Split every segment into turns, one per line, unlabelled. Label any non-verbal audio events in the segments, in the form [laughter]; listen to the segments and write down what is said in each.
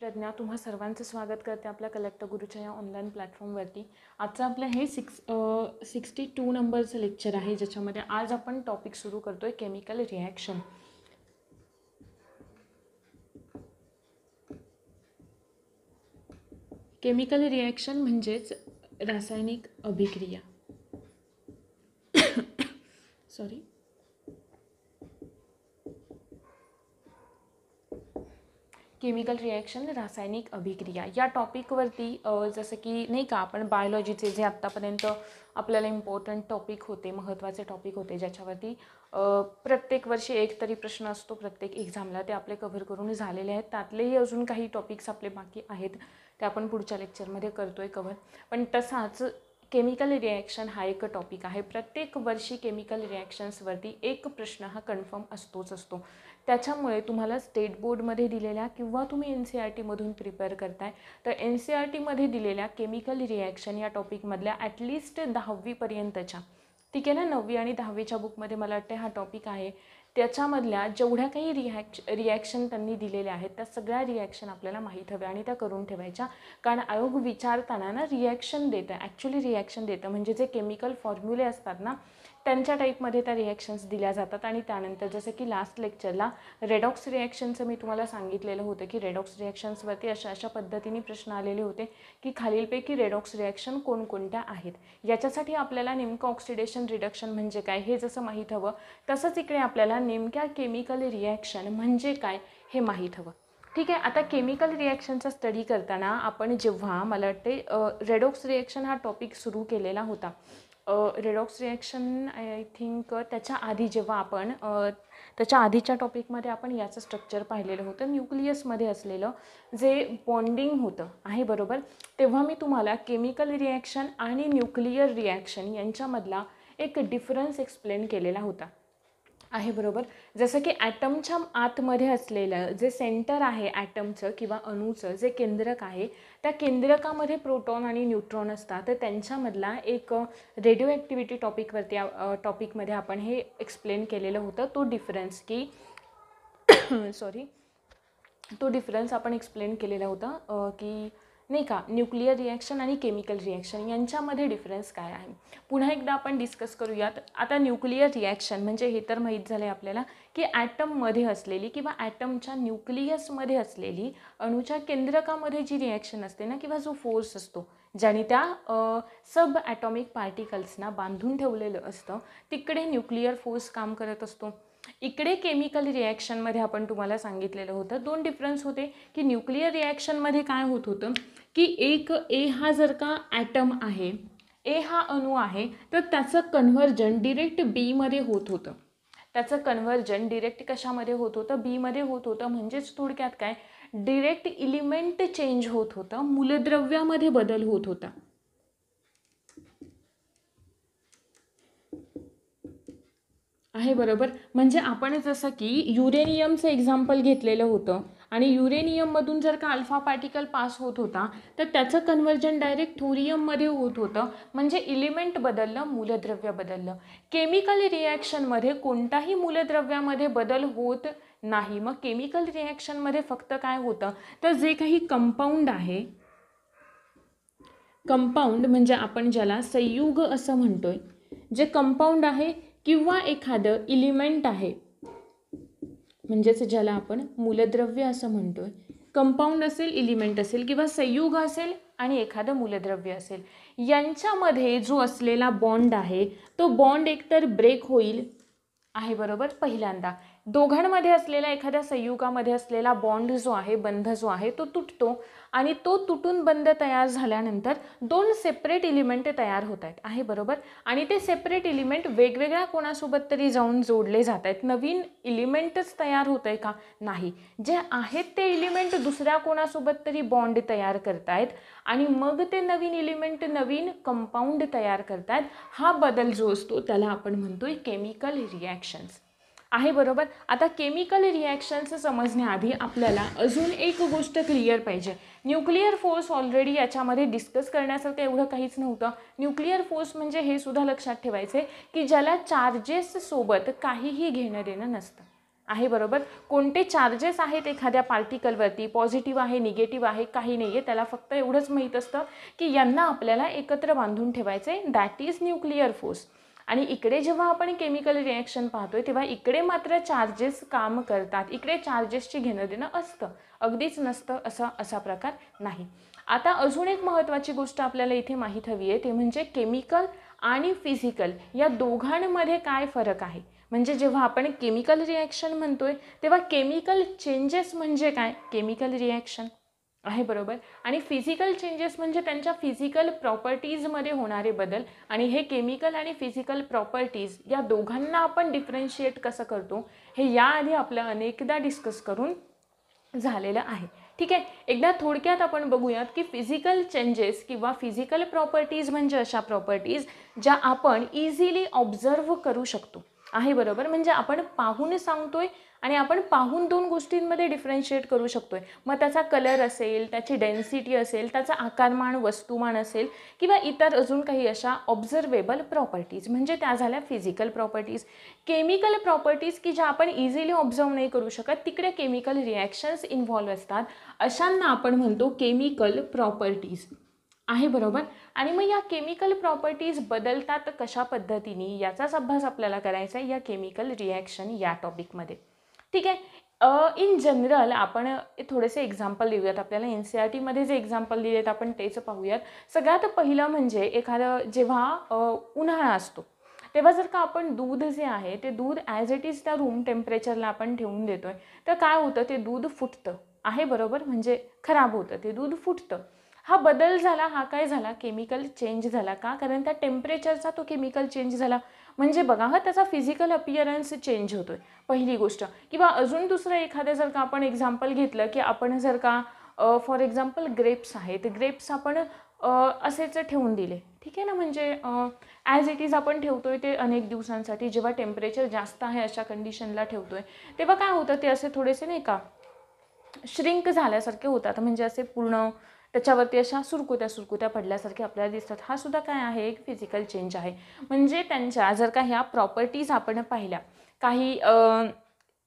प्रज्ञा तुम्हा सर्वांचं स्वागत करते आपल्या कलेक्टर गुरुच्या या ऑनलाईन प्लॅटफॉर्मवरती आजचं आपलं हे सिक्स सिक्स्टी टू नंबरचं लेक्चर आहे ज्याच्यामध्ये आज आपण टॉपिक सुरू करतो आहे केमिकल रिॲक्शन केमिकल रिॲक्शन म्हणजेच रासायनिक अभिक्रिया सॉरी [coughs] केमिकल रिॲक्शन रासायनिक अभिक्रिया या टॉपिकवरती जसं की नाही का आपण बायोलॉजीचे जे आत्तापर्यंत आपल्याला इम्पॉर्टंट टॉपिक होते महत्त्वाचे टॉपिक होते ज्याच्यावरती प्रत्येक वर्षी एक तरी प्रश्न असतो प्रत्येक एक्झामला ते आपले कव्हर करून झालेले आहेत त्यातलेही अजून काही टॉपिक्स आपले बाकी आहेत ते आपण पुढच्या लेक्चरमध्ये करतो आहे कव्हर पण तसाच केमिकल रिॲक्शन हा एक टॉपिक आहे प्रत्येक वर्षी केमिकल रिॲक्शन्सवरती एक प्रश्न हा कन्फर्म असतोच असतो त्याच्यामुळे तुम्हाला स्टेट बोर्डमध्ये दिलेल्या किंवा तुम्ही एन सी आर टीमधून प्रिपेअर करताय तर एन सी आर e टीमध्ये दिलेल्या केमिकल रिॲक्शन या टॉपिकमधल्या ॲटलिस्ट दहावीपर्यंतच्या ठीक आहे ना नववी आणि दहावीच्या बुकमध्ये मला वाटते हा टॉपिक आहे त्याच्यामधल्या जेवढ्या काही रिॲक्श रिॲक्शन त्यांनी दिलेल्या आहेत त्या सगळ्या रिॲक्शन आपल्याला माहीत हव्या आणि त्या करून ठेवायच्या कारण आयोग विचारताना ना रिॲक्शन देतं ॲक्च्युली रिॲक्शन देतं म्हणजे जे केमिकल फॉर्म्युले असतात ना त्यांच्या टाईपमध्ये त्या रिॲक्शन्स दिल्या जातात आणि त्यानंतर जसं की लास्ट लेक्चरला रेडॉक्स रिॲक्शनचं मी तुम्हाला सांगितलेलं होतं की रेडॉक्स रिॲक्शन्सवरती अशा अशा पद्धतीने प्रश्न आलेले होते की खालीलपैकी रेडॉक्स रिॲक्शन कोणकोणत्या आहेत याच्यासाठी आपल्याला नेमकं ऑक्सिडेशन रिडक्शन म्हणजे काय हे जसं माहीत हवं तसंच इकडे आपल्याला नेमक्या केमिकल रिॲक्शन म्हणजे काय हे माहीत हवं ठीक आहे आता केमिकल रिॲक्शनचा स्टडी करताना आपण जेव्हा मला वाटते रेडॉक्स रिॲक्शन हा टॉपिक सुरू केलेला होता रेडॉक्स रिॲक्शन आय थिंक त्याच्या आधी जेव्हा आपण त्याच्या आधीच्या टॉपिकमध्ये आपण याचं स्ट्रक्चर पाहिलेलं होतं न्यूक्लियसमध्ये असलेलं जे बॉन्डिंग होतं आहे बरोबर तेव्हा मी तुम्हाला केमिकल रिॲक्शन आणि न्यूक्लियर रिॲक्शन यांच्यामधला एक डिफरन्स एक्सप्लेन केलेला होता आहे बरोबर जसं की ॲटमच्या आतमध्ये असलेलं जे सेंटर आहे ॲटमचं किंवा अणूचं जे केंद्रक आहे त्या केंद्रकामध्ये प्रोटॉन आणि न्यूट्रॉन असतात तर त्यांच्यामधला एक रेडिओ ॲक्टिव्हिटी टॉपिकवरती टॉपिकमध्ये आपण हे एक्सप्लेन केलेलं होतं तो डिफरन्स की सॉरी [coughs] तो डिफरन्स आपण एक्सप्लेन केलेला होता की नाही का न्यूक्लिअर रिॲक्शन आणि केमिकल रिॲक्शन यांच्यामध्ये डिफरन्स काय आहे पुन्हा एकदा आपण डिस्कस करूयात आता न्यूक्लिअर रिॲक्शन म्हणजे हे तर माहीत झालं आहे आपल्याला की ॲटममध्ये असलेली किंवा ॲटमच्या न्यूक्लियसमध्ये असलेली अणूच्या केंद्रकामध्ये जी रिॲक्शन असते ना किंवा जो फोर्स असतो ज्याने त्या सब ॲटॉमिक पार्टिकल्सना बांधून ठेवलेलं असतं तिकडे न्यूक्लिअर फोर्स काम करत असतो इकडे केमिकल रिॲक्शनमध्ये आपण तुम्हाला सांगितलेलं होतं दोन डिफरन्स होते की न्यूक्लिअर रिॲक्शनमध्ये काय होत होतं की एक ए हा जर का ॲटम आहे ए हा अणू आहे तर त्याचं कन्व्हर्जन डिरेक्ट बीमध्ये होत होतं त्याचं कन्व्हर्जन डिरेक्ट कशामध्ये होत होतं बीमध्ये होत होतं म्हणजेच थोडक्यात काय डिरेक्ट इलिमेंट चेंज होत होतं मूलद्रव्यामध्ये बदल होत होता आहे बरोबर म्हणजे आपण जसं की युरेनियमचं एक्झाम्पल घेतलेलं होतं आणि युरेनियममधून जर का अल्फा पार्टिकल पास होत होता तर त्याचं कन्व्हर्जन डायरेक्ट थोरियममध्ये होत होतं म्हणजे इलिमेंट बदललं मूलद्रव्य बदललं केमिकल रिॲक्शनमध्ये कोणताही मूलद्रव्यामध्ये बदल होत नाही मग केमिकल रिॲक्शनमध्ये फक्त काय होतं तर जे काही कंपाऊंड आहे कंपाऊंड म्हणजे आपण ज्याला संयुग असं म्हणतोय जे कंपाऊंड आहे किंवा एखादं इलिमेंट आहे म्हणजेच ज्याला आपण मूलद्रव्य असं म्हणतो आहे कंपाऊंड असेल इलिमेंट असेल किंवा संयुग असेल आणि एखादं मूलद्रव्य असेल यांच्यामध्ये जो असलेला बॉन्ड आहे तो बॉन्ड एकतर ब्रेक होईल आहे बरोबर पहिल्यांदा दोघांमध्ये असलेला एखाद्या संयुगामध्ये असलेला बॉन्ड जो आहे बंध जो आहे तो तुटतो आणि तो तुटून बंद तयार झाल्यानंतर दोन सेपरेट इलिमेंट तयार होत आहेत आहे बरोबर आणि ते सेपरेट इलिमेंट वेगवेगळ्या कोणासोबत तरी जाऊन जोडले जात आहेत नवीन इलिमेंटच तयार होत आहे का नाही जे आहेत ते इलिमेंट दुसऱ्या कोणासोबत तरी बॉन्ड तयार आहेत आणि मग ते नवीन इलिमेंट नवीन कंपाऊंड तयार आहेत हा बदल जो असतो त्याला आपण म्हणतोय केमिकल रिॲक्शन्स आहे बरोबर आता केमिकल रिॲक्शन्स समजण्याआधी आपल्याला अजून एक गोष्ट क्लिअर पाहिजे न्यूक्लिअर फोर्स ऑलरेडी याच्यामध्ये डिस्कस करण्यासारखं एवढं काहीच नव्हतं न्यूक्लिअर फोर्स म्हणजे हे सुद्धा लक्षात ठेवायचे की ज्याला चार्जेससोबत काहीही घेणं देणं नसतं आहे बरोबर कोणते चार्जेस आहेत एखाद्या पार्टिकलवरती पॉझिटिव्ह आहे निगेटिव्ह आहे काही नाही आहे त्याला फक्त एवढंच माहीत असतं की यांना आपल्याला एकत्र बांधून ठेवायचं आहे दॅट इज न्यूक्लिअर फोर्स आणि इकडे जेव्हा आपण केमिकल रिॲक्शन पाहतोय तेव्हा इकडे मात्र चार्जेस काम करतात इकडे चार्जेसची घेणं देणं असतं अगदीच नसतं असं असा प्रकार नाही आता अजून एक महत्त्वाची गोष्ट आपल्याला इथे माहीत हवी आहे ते म्हणजे केमिकल आणि फिजिकल या दोघांमध्ये काय फरक आहे म्हणजे जेव्हा आपण केमिकल रिॲक्शन म्हणतोय तेव्हा केमिकल चेंजेस म्हणजे काय केमिकल रिॲक्शन आहे बरोबर आणि फिजिकल चेंजेस म्हणजे त्यांच्या फिजिकल प्रॉपर्टीजमध्ये होणारे बदल आणि हे केमिकल आणि फिजिकल प्रॉपर्टीज या दोघांना आपण डिफरन्शिएट कसं करतो हे याआधी आपलं अनेकदा डिस्कस करून झालेलं आहे ठीक आहे एकदा थोडक्यात आपण बघूयात की फिजिकल चेंजेस किंवा फिजिकल प्रॉपर्टीज म्हणजे अशा प्रॉपर्टीज ज्या आपण इझिली ऑब्झर्व करू शकतो आहे बरोबर म्हणजे आपण पाहून सांगतोय आणि आपण पाहून दोन गोष्टींमध्ये डिफरन्शिएट करू शकतो आहे मग त्याचा कलर असेल त्याची डेन्सिटी असेल त्याचा आकारमान वस्तुमान असेल किंवा इतर अजून काही अशा ऑब्झर्वेबल प्रॉपर्टीज म्हणजे त्या झाल्या फिजिकल प्रॉपर्टीज केमिकल प्रॉपर्टीज की ज्या आपण इझिली ऑब्झर्व नाही करू शकत तिकडे केमिकल रिॲक्शन्स इन्व्हॉल्व्ह असतात अशांना आपण म्हणतो केमिकल प्रॉपर्टीज आहे बरोबर आणि मग या केमिकल प्रॉपर्टीज बदलतात कशा पद्धतीने याचाच अभ्यास आपल्याला करायचा आहे या केमिकल रिॲक्शन या टॉपिकमध्ये ठीक आहे इन जनरल आपण थोडेसे एक्झाम्पल देऊयात आपल्याला एन सी आर e टीमध्ये जे एक्झाम्पल दिले आहेत आपण तेच पाहूयात सगळ्यात पहिलं म्हणजे एखादं जेव्हा उन्हाळा असतो तेव्हा जर का आपण दूध जे आहे ते दूध ॲज इट इज त्या रूम टेम्परेचरला आपण ठेवून देतो आहे तर काय होतं ते दूध फुटतं आहे बरोबर म्हणजे खराब होतं ते दूध फुटतं हा बदल झाला हा काय झाला केमिकल चेंज झाला का कारण त्या टेम्परेचरचा तो केमिकल चेंज झाला म्हणजे बघा हा त्याचा फिजिकल अपिअरन्स चेंज होतो आहे पहिली गोष्ट किंवा अजून दुसरं एखादं जर का आपण एक्झाम्पल घेतलं की आपण जर का फॉर एक्झाम्पल ग्रेप्स आहेत ग्रेप्स आपण असेच ठेवून दिले ठीक आहे ना म्हणजे ॲज इट इज आपण ठेवतो आहे ते अनेक दिवसांसाठी जेव्हा टेम्परेचर जास्त आहे अशा कंडिशनला ठेवतो आहे तेव्हा काय होतं ते असे थोडेसे नाही का श्रिंक झाल्यासारखे होतात म्हणजे असे पूर्ण त्याच्यावरती अशा सुरकुत्या सुरकुत्या पडल्यासारखे आपल्याला दिसतात हा सुद्धा काय आहे एक फिजिकल चेंज आहे म्हणजे त्यांच्या जर का ह्या प्रॉपर्टीज आपण पाहिल्या काही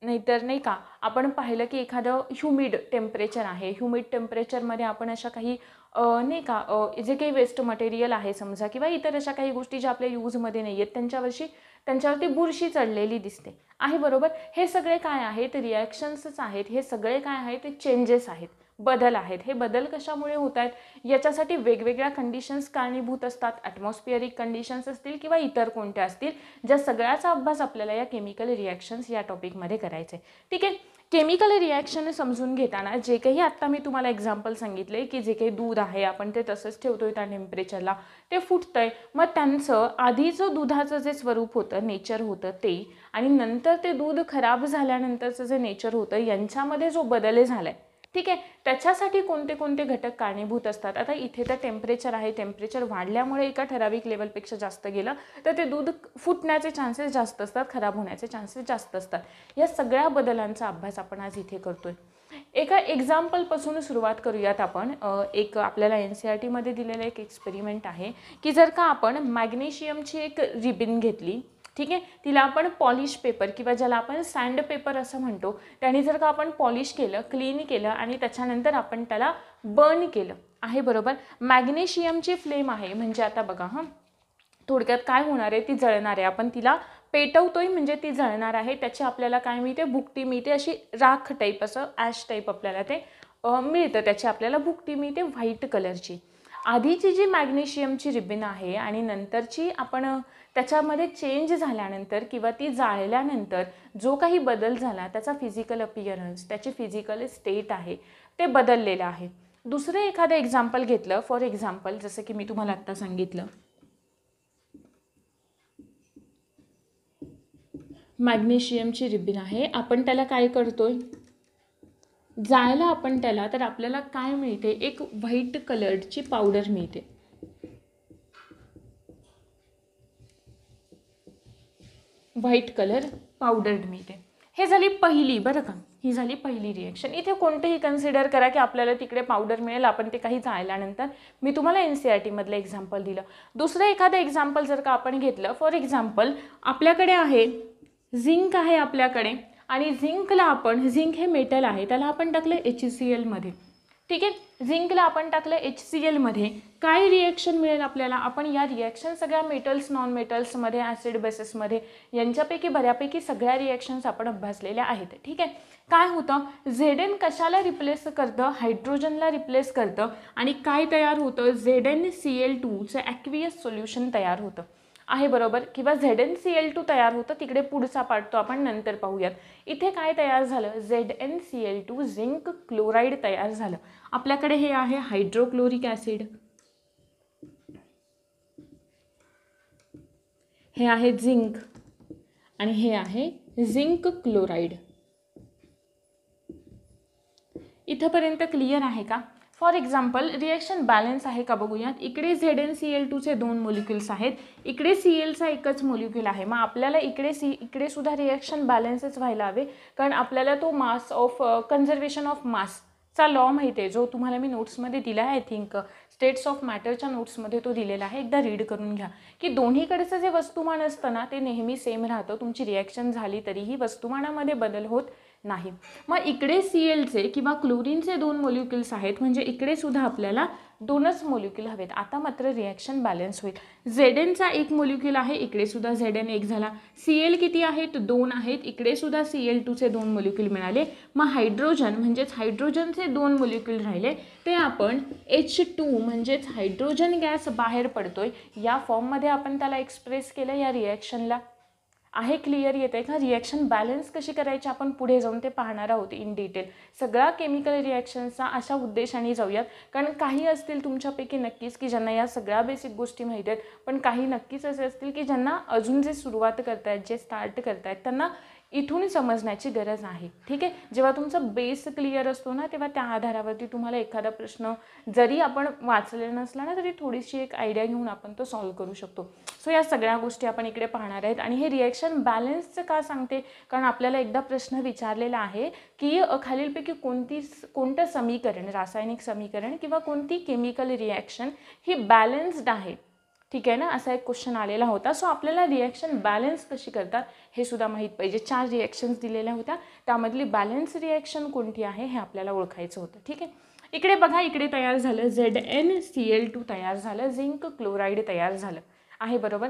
नाहीतर नाही का आपण पाहिलं की एखादं ह्युमिड टेम्परेचर आहे ह्युमिड टेम्परेचरमध्ये आपण अशा काही नाही का जे काही वेस्ट मटेरियल आहे समजा किंवा इतर अशा काही गोष्टी ज्या आपल्या यूजमध्ये नाही आहेत त्यांच्यावरशी त्यांच्यावरती बुरशी चढलेली दिसते आहे बरोबर हे सगळे काय आहेत रिॲक्शन्सच आहेत हे सगळे काय आहेत ते चेंजेस आहेत बदल आहेत हे बदल कशामुळे होत आहेत याच्यासाठी वेगवेगळ्या कंडिशन्स कारणीभूत असतात ॲटमॉस्फिअरिक कंडिशन्स असतील किंवा इतर कोणत्या असतील ज्या सगळ्याचा अभ्यास आपल्याला या केमिकल रिॲक्शन्स या टॉपिकमध्ये करायचे ठीक आहे केमिकल रिॲक्शन समजून घेताना जे काही आत्ता मी तुम्हाला एक्झाम्पल सांगितले की जे काही दूध आहे आपण ते तसंच ठेवतो आहे त्या टेम्परेचरला ते आहे मग त्यांचं आधीचं दुधाचं जे स्वरूप होतं नेचर होतं ते आणि नंतर ते दूध खराब झाल्यानंतरचं जे नेचर होतं यांच्यामध्ये जो बदल झाला आहे ठीक आहे त्याच्यासाठी कोणते कोणते घटक कारणीभूत असतात आता इथे तर टेम्परेचर आहे टेम्परेचर वाढल्यामुळे एका ठराविक लेवलपेक्षा जास्त गेलं तर ते दूध फुटण्याचे चान्सेस जास्त असतात खराब होण्याचे चान्सेस जास्त असतात या सगळ्या बदलांचा अभ्यास आपण आज इथे करतोय एका एक्झाम्पलपासून सुरुवात करूयात आपण एक आपल्याला एन सी आर e टीमध्ये दिलेलं एक एक्सपेरिमेंट आहे की जर का आपण मॅग्नेशियमची एक रिबिन घेतली ठीक आहे तिला आपण पॉलिश पेपर किंवा ज्याला आपण सँड पेपर असं म्हणतो त्याने जर का आपण पॉलिश केलं क्लीन केलं आणि त्याच्यानंतर आपण त्याला बर्न केलं आहे बरोबर मॅग्नेशियमची फ्लेम आहे म्हणजे आता बघा हां थोडक्यात काय होणार आहे ती जळणार आहे आपण तिला पेटवतोय म्हणजे ती जळणार आहे त्याची आपल्याला काय मिळते भुकटी मिळते अशी राख टाईप असं ॲश टाईप आपल्याला ते मिळतं त्याची आपल्याला भुकटी मिळते व्हाईट कलरची आधीची जी मॅग्नेशियमची रिबिन आहे आणि नंतरची आपण त्याच्यामध्ये चेंज झाल्यानंतर किंवा ती जाळल्यानंतर जो काही बदल झाला त्याचा फिजिकल अपियरन्स त्याची फिजिकल स्टेट आहे ते बदललेलं आहे दुसरं एखादं एक्झाम्पल घेतलं फॉर एक्झाम्पल जसं की मी तुम्हाला आत्ता सांगितलं मॅग्नेशियमची रिबिन आहे आपण त्याला काय करतोय जायला आपण त्याला तर आपल्याला काय मिळते एक व्हाईट कलरची पावडर मिळते व्हाईट कलर पावडर्ड मिळते हे झाली पहिली बरं का ही झाली पहिली रिॲक्शन इथे कोणतेही कन्सिडर करा की आपल्याला तिकडे पावडर मिळेल आपण ते काही जायल्यानंतर मी तुम्हाला एन सी आर टीमधलं एक्झाम्पल दिलं दुसरं एखादं एक्झाम्पल जर का आपण घेतलं फॉर एक्झाम्पल आपल्याकडे आहे झिंक आहे आपल्याकडे आणि झिंकला आपण झिंक हे मेटल आहे त्याला आपण टाकलं एच सी एलमध्ये ठीक आहे झिंकला आपण टाकलं एच सी एलमध्ये काय रिॲक्शन मिळेल आपल्याला आपण या रिॲक्शन सगळ्या मेटल्स नॉन मेटल्समध्ये ॲसिड बेसेसमध्ये यांच्यापैकी बऱ्यापैकी सगळ्या रिॲक्शन्स आपण अभ्यासलेल्या आहेत ठीक आहे काय होतं झेड एन कशाला रिप्लेस करतं हायड्रोजनला रिप्लेस करतं आणि काय तयार होतं झेड एन सी एल टूचं ॲक्वियस सोल्युशन तयार होतं आहे बरोबर किंवा Z N C L two तयार होतं तिकडे पुढचा पार्ट तो आपण नंतर पाहूयात इथे काय तयार झालं Z N C L two zinc chloride तयार झालं आपल्याकडे हे आहे हायड्रोक्लोरिक ॲसिड हे आहे झिंक आणि हे आहे झिंक क्लोराईड इथंपर्यंत क्लिअर आहे का फॉर एक्झाम्पल रिॲक्शन बॅलन्स आहे का बघूयात इकडे झेड एन सी एल टूचे दोन मोलिक्युल्स आहेत इकडे सी एलचा एकच मोलिक्युल आहे मग आपल्याला इकडे सी इकडे सुद्धा रिॲक्शन बॅलन्सच व्हायला हवे कारण आपल्याला तो mass of conservation of mass चा लॉ माहिती आहे जो तुम्हाला मी नोट्समध्ये दिला आहे आय थिंक स्टेट्स ऑफ मॅटरच्या नोट्समध्ये तो दिलेला आहे एकदा रीड करून घ्या की दोन्हीकडचं जे वस्तुमान असतं ना ते नेहमी सेम राहतं तुमची रिॲक्शन झाली तरीही वस्तुमानामध्ये बदल होत नाही मग इकडे सी एलचे किंवा क्लोरीनचे दोन मोल्युक्युल्स आहेत म्हणजे इकडे सुद्धा आपल्याला दोनच मोल्युक्युल हवेत आता मात्र रिॲक्शन बॅलन्स होईल झेड एनचा एक मोल्युक्युल आहे इकडे सुद्धा झेड एन एक झाला सी एल किती आहेत दोन आहेत इकडे सुद्धा सी एल टूचे दोन मोल्युक्युल मिळाले मग हायड्रोजन म्हणजेच हायड्रोजनचे दोन मोल्युक्युल राहिले ते आपण एच टू म्हणजेच हायड्रोजन गॅस बाहेर पडतोय या फॉर्ममध्ये आपण त्याला एक्सप्रेस केलं या रिॲक्शनला आहे क्लिअर येत आहे का रिॲक्शन बॅलन्स कशी करायची आपण पुढे जाऊन ते पाहणार आहोत इन डिटेल सगळा केमिकल रिॲक्शन्सचा अशा उद्देशाने जाऊयात कारण काही असतील तुमच्यापैकी नक्कीच की ज्यांना या सगळ्या बेसिक गोष्टी माहीत आहेत पण काही नक्कीच असे असतील की ज्यांना अजून जे सुरुवात करतायत जे स्टार्ट करतायत त्यांना इथून समजण्याची गरज आहे ठीक आहे जेव्हा तुमचा बेस क्लिअर असतो ना तेव्हा त्या आधारावरती तुम्हाला एखादा प्रश्न जरी आपण वाचलेला नसला ना तरी थोडीशी एक आयडिया घेऊन आपण तो सॉल्व्ह करू शकतो सो या सगळ्या गोष्टी आपण इकडे पाहणार आहेत आणि हे रिॲक्शन बॅलन्सचं का सांगते कारण आपल्याला एकदा प्रश्न विचारलेला आहे की खालीलपैकी कोणती कोणतं समीकरण रासायनिक समीकरण किंवा कोणती केमिकल रिॲक्शन ही बॅलन्स्ड आहे ठीक आहे ना असा एक क्वेश्चन आलेला होता सो आपल्याला रिॲक्शन बॅलन्स कशी करतात हे सुद्धा माहीत पाहिजे चार रिॲक्शन्स दिलेल्या होत्या त्यामधली बॅलन्स रिॲक्शन कोणती आहे हे आपल्याला ओळखायचं होतं ठीक आहे इकडे बघा इकडे तयार झालं Z N C L two तयार झालं झिंक क्लोराईड तयार झालं आहे बरोबर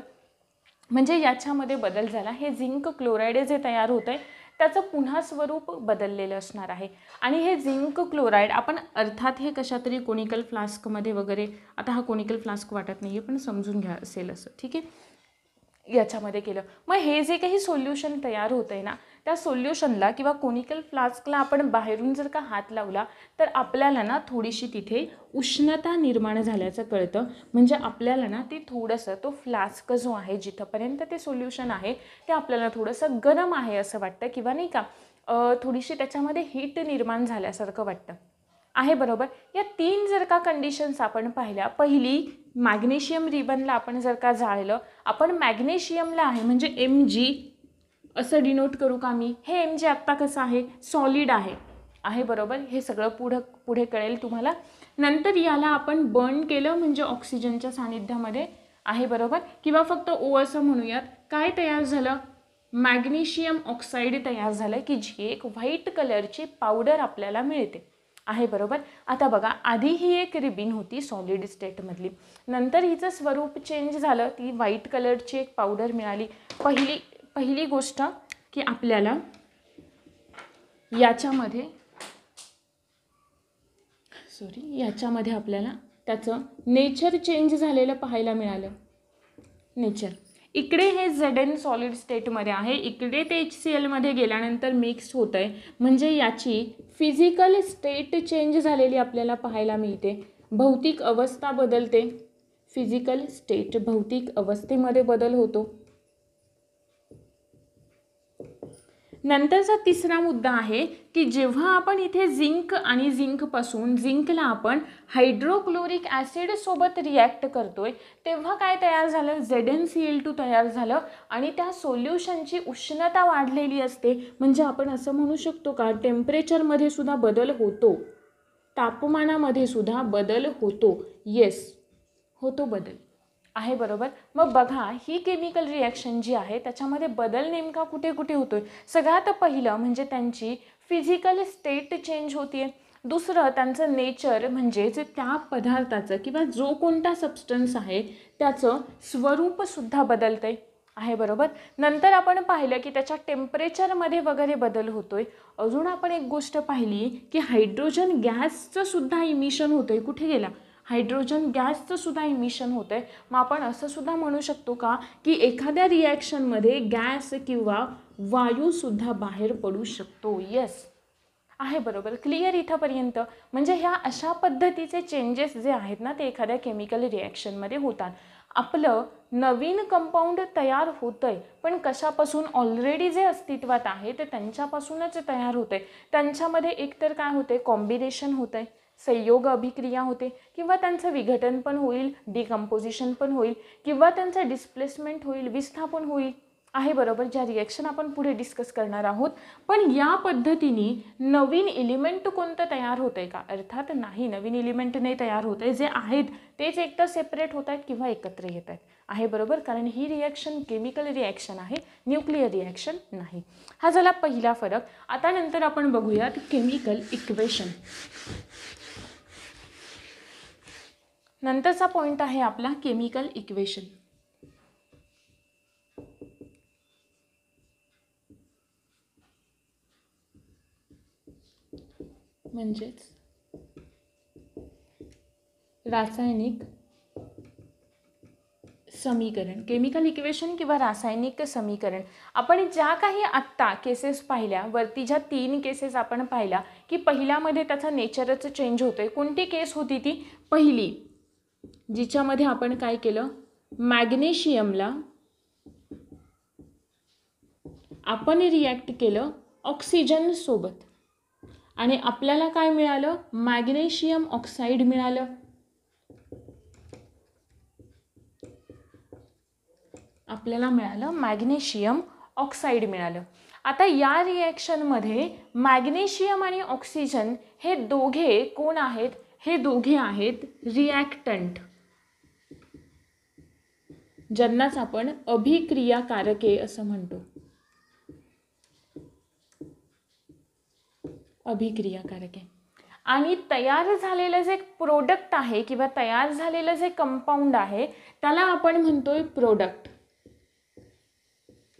म्हणजे याच्यामध्ये बदल झाला हे झिंक क्लोराईड जे तयार होतं आहे त्याचं पुन्हा स्वरूप बदललेलं असणार आहे आणि हे झिंक क्लोराईड आपण अर्थात हे कशातरी कोनिकल फ्लास्कमध्ये वगैरे आता हा कोनिकल फ्लास्क वाटत नाही आहे पण समजून घ्या असेल असं ठीक आहे याच्यामध्ये केलं मग हे जे काही सोल्युशन तयार होतं ना त्या सोल्युशनला किंवा कोनिकल फ्लास्कला आपण बाहेरून जर का हात लावला तर आपल्याला ना थोडीशी तिथे उष्णता निर्माण झाल्याचं कळतं म्हणजे आपल्याला ना ते थोडंसं तो फ्लास्क जो आहे जिथंपर्यंत ते सोल्युशन आहे ते आपल्याला थोडंसं गरम आहे असं वाटतं किंवा नाही का थोडीशी त्याच्यामध्ये हीट निर्माण झाल्यासारखं वाटतं आहे बरोबर या तीन जर का कंडिशन्स आपण पाहिल्या पहिली मॅग्नेशियम रिबनला आपण जर का जाळलं आपण मॅग्नेशियमला आहे म्हणजे एम जी असं डिनोट करू का मी हे एम जे आत्ता कसं आहे सॉलिड आहे आहे बरोबर हे सगळं पुढं पुढे कळेल तुम्हाला नंतर याला आपण बर्न केलं म्हणजे ऑक्सिजनच्या सानिध्यामध्ये आहे बरोबर किंवा फक्त ओ असं म्हणूयात काय तयार झालं मॅग्नेशियम ऑक्साईड तयार झालं की जी एक व्हाईट कलरची पावडर आपल्याला मिळते आहे बरोबर आता बघा आधी ही एक रिबीन होती सॉलिड स्टेटमधली नंतर हिचं स्वरूप चेंज झालं ती व्हाईट कलरची एक पावडर मिळाली पहिली पहिली गोष्ट की आपल्याला याच्यामध्ये सॉरी याच्यामध्ये आपल्याला त्याचं नेचर चेंज झालेलं पाहायला मिळालं नेचर इकडे हे झेड एन सॉलिड स्टेटमध्ये आहे इकडे ते एच सी एलमध्ये गेल्यानंतर मिक्स होत आहे म्हणजे याची फिजिकल स्टेट चेंज झालेली आपल्याला पाहायला मिळते भौतिक अवस्था बदलते फिजिकल स्टेट भौतिक अवस्थेमध्ये बदल होतो नंतरचा तिसरा मुद्दा आहे की जेव्हा आपण इथे झिंक आणि झिंकपासून झिंकला आपण हायड्रोक्लोरिक ॲसिडसोबत रिॲक्ट करतोय तेव्हा काय तयार झालं Z N C L two तयार झालं आणि त्या सोल्युशनची उष्णता वाढलेली असते म्हणजे आपण असं म्हणू शकतो का टेम्परेचरमध्ये सुद्धा बदल होतो तापमानामध्ये सुद्धा बदल होतो येस होतो बदल आहे बरोबर मग बघा ही केमिकल रिॲक्शन जी आहे त्याच्यामध्ये बदल नेमका कुठे कुठे होतो आहे सगळ्यात पहिलं म्हणजे त्यांची फिजिकल स्टेट चेंज होते दुसरं त्यांचं नेचर म्हणजेच त्या पदार्थाचं किंवा जो कोणता सबस्टन्स आहे त्याचं स्वरूपसुद्धा बदलतं आहे आहे बरोबर नंतर आपण पाहिलं की त्याच्या टेम्परेचरमध्ये वगैरे बदल होतो आहे अजून आपण एक गोष्ट पाहिली की हायड्रोजन गॅसचं सुद्धा इमिशन होतं आहे कुठे गेला हायड्रोजन गॅसचं सुद्धा इमिशन होतं आहे मग आपण असं सुद्धा म्हणू शकतो का की एखाद्या रिॲक्शनमध्ये गॅस किंवा वायूसुद्धा बाहेर पडू शकतो येस आहे बरोबर क्लिअर इथंपर्यंत म्हणजे ह्या अशा पद्धतीचे चेंजेस जे आहेत ना ते एखाद्या केमिकल रिॲक्शनमध्ये होतात आपलं नवीन कंपाऊंड तयार होतं आहे पण कशापासून ऑलरेडी जे अस्तित्वात आहे ते त्यांच्यापासूनच तयार होतं आहे त्यांच्यामध्ये एकतर काय आहे कॉम्बिनेशन होतं आहे संयोग अभिक्रिया होते किंवा त्यांचं विघटन पण होईल डिकम्पोजिशन पण होईल किंवा त्यांचं डिस्प्लेसमेंट होईल विस्थापन होईल आहे बरोबर ज्या रिॲक्शन आपण पुढे डिस्कस करणार आहोत पण या पद्धतीने नवीन एलिमेंट कोणतं तयार होत आहे का अर्थात नाही नवीन एलिमेंट नाही तयार होत आहे जे आहेत तेच एकतर सेपरेट होत आहेत किंवा एकत्र येत आहेत आहे बरोबर कारण ही रिॲक्शन केमिकल रिॲक्शन आहे न्यूक्लिअर रिॲक्शन नाही हा झाला पहिला फरक आता नंतर आपण बघूयात केमिकल इक्वेशन नंतरचा पॉईंट आहे आपला केमिकल इक्वेशन म्हणजेच रासायनिक समीकरण केमिकल इक्वेशन किंवा रासायनिक समीकरण आपण ज्या काही आत्ता केसेस पाहिल्या वरती ज्या तीन केसेस आपण पाहिल्या की पहिल्यामध्ये त्याचा नेचरच चेंज होतोय कोणती केस होती ती पहिली जिच्यामध्ये आपण काय केलं मॅग्नेशियमला आपण रिॲक्ट केलं ऑक्सिजनसोबत आणि आपल्याला काय मिळालं मॅग्नेशियम ऑक्साईड मिळालं आपल्याला मिळालं मॅग्नेशियम ऑक्साईड मिळालं आता या रिॲक्शनमध्ये मॅग्नेशियम आणि ऑक्सिजन हे दोघे कोण आहेत हे दोघे आहेत रिॲक्टंट ज्यांनाच आपण अभिक्रियाकारके असं म्हणतो अभिक्रियाकारके आणि तयार झालेलं जे प्रोडक्ट आहे किंवा तयार झालेलं जे कंपाऊंड आहे त्याला आपण म्हणतोय प्रोडक्ट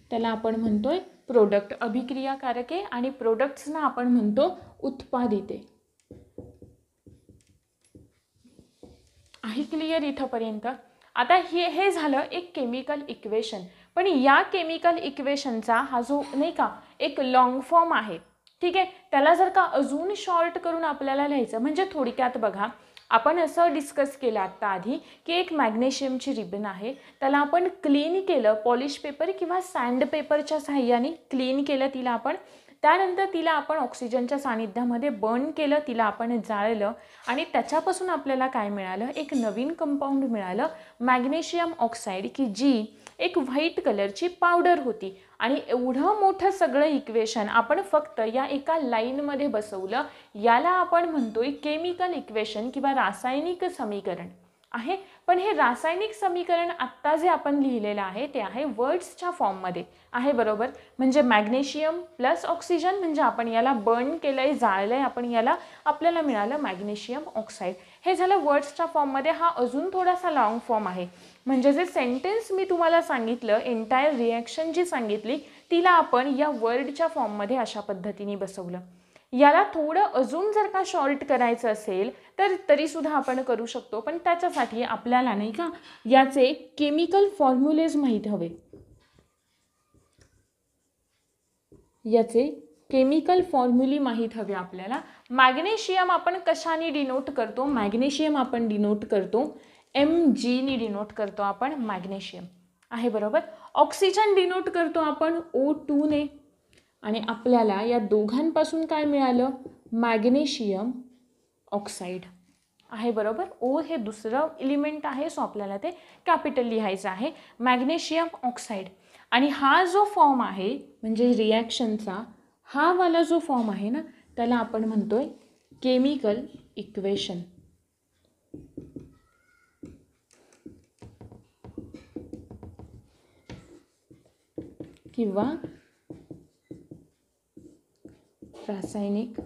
त्याला आपण म्हणतोय प्रोडक्ट अभिक्रियाकारके आणि प्रोडक्ट्सना आपण म्हणतो उत्पादिते आहे क्लिअर इथंपर्यंत आता हे हे झालं एक केमिकल इक्वेशन पण या केमिकल इक्वेशनचा हा जो नाही का एक लॉंग फॉर्म आहे ठीक आहे त्याला जर का अजून शॉर्ट करून आपल्याला लिहायचं म्हणजे थोडक्यात बघा आपण असं डिस्कस केलं आत्ता आधी की एक मॅग्नेशियमची रिबन आहे त्याला आपण क्लीन केलं पॉलिश पेपर किंवा सँड पेपरच्या साह्याने क्लीन केलं तिला आपण त्यानंतर तिला आपण ऑक्सिजनच्या सानिध्यामध्ये बर्न केलं तिला आपण जाळलं आणि त्याच्यापासून आपल्याला काय मिळालं एक नवीन कंपाऊंड मिळालं मॅग्नेशियम ऑक्साईड की जी एक व्हाईट कलरची पावडर होती आणि एवढं मोठं सगळं इक्वेशन आपण फक्त या एका लाईनमध्ये बसवलं याला आपण म्हणतोय केमिकल इक्वेशन किंवा रासायनिक समीकरण आहे पण हे रासायनिक समीकरण आत्ता जे आपण लिहिलेलं आहे ते आहे वर्ड्सच्या फॉर्ममध्ये आहे बरोबर म्हणजे मॅग्नेशियम प्लस ऑक्सिजन म्हणजे आपण याला बर्न केलं आहे जाळलं आहे आपण याला आपल्याला मिळालं मॅग्नेशियम ऑक्साईड हे झालं वर्ड्सच्या फॉर्ममध्ये हा अजून थोडासा लाँग फॉर्म आहे म्हणजे जे सेंटेन्स मी तुम्हाला सांगितलं एंटायर रिॲक्शन जी सांगितली तिला आपण या वर्डच्या फॉर्ममध्ये अशा पद्धतीने बसवलं याला थोडं अजून जर का शॉर्ट करायचं असेल तर तरीसुद्धा आपण करू शकतो पण त्याच्यासाठी आपल्याला नाही का याचे केमिकल फॉर्म्युलेज माहीत हवे याचे केमिकल फॉर्म्युली माहीत हवे आपल्याला मॅग्नेशियम आपण कशाने डिनोट करतो मॅग्नेशियम आपण डिनोट करतो एम जीनी डिनोट करतो आपण मॅग्नेशियम आहे बरोबर ऑक्सिजन डिनोट करतो आपण ओ टूने आणि आपल्याला या दोघांपासून काय मिळालं मॅग्नेशियम ऑक्साईड आहे बरोबर ओ हे दुसरं इलिमेंट आहे सो आपल्याला ते कॅपिटल लिहायचं आहे मॅग्नेशियम ऑक्साईड आणि हा जो फॉर्म आहे म्हणजे रिॲक्शनचा हा वाला जो फॉर्म आहे ना त्याला आपण म्हणतोय केमिकल इक्वेशन किंवा रासायनिक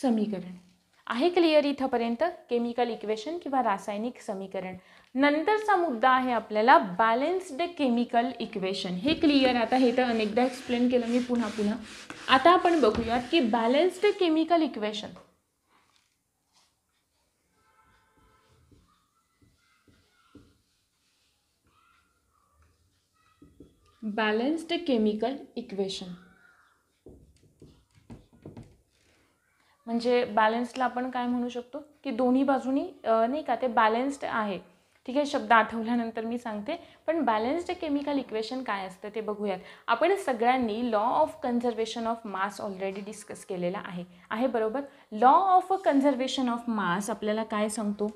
समीकरण आहे क्लिअर इथंपर्यंत केमिकल इक्वेशन किंवा रासायनिक समीकरण नंतरचा मुद्दा आहे आपल्याला बॅलेन्स्ड केमिकल इक्वेशन हे क्लिअर आता हे तर अनेकदा एक्सप्लेन केलं मी पुन्हा पुन्हा आता आपण बघूयात की balanced chemical equation balanced chemical equation म्हणजे बॅलन्स्डला आपण काय म्हणू शकतो की दोन्ही बाजूनी नाही का ते बॅलन्स्ड आहे ठीक आहे शब्द आठवल्यानंतर मी सांगते पण बॅलन्स्ड केमिकल इक्वेशन काय असतं ते बघूयात आपण सगळ्यांनी law of conservation of mass already discuss केलेला आहे आहे बरोबर law of conservation of mass आपल्याला काय सांगतो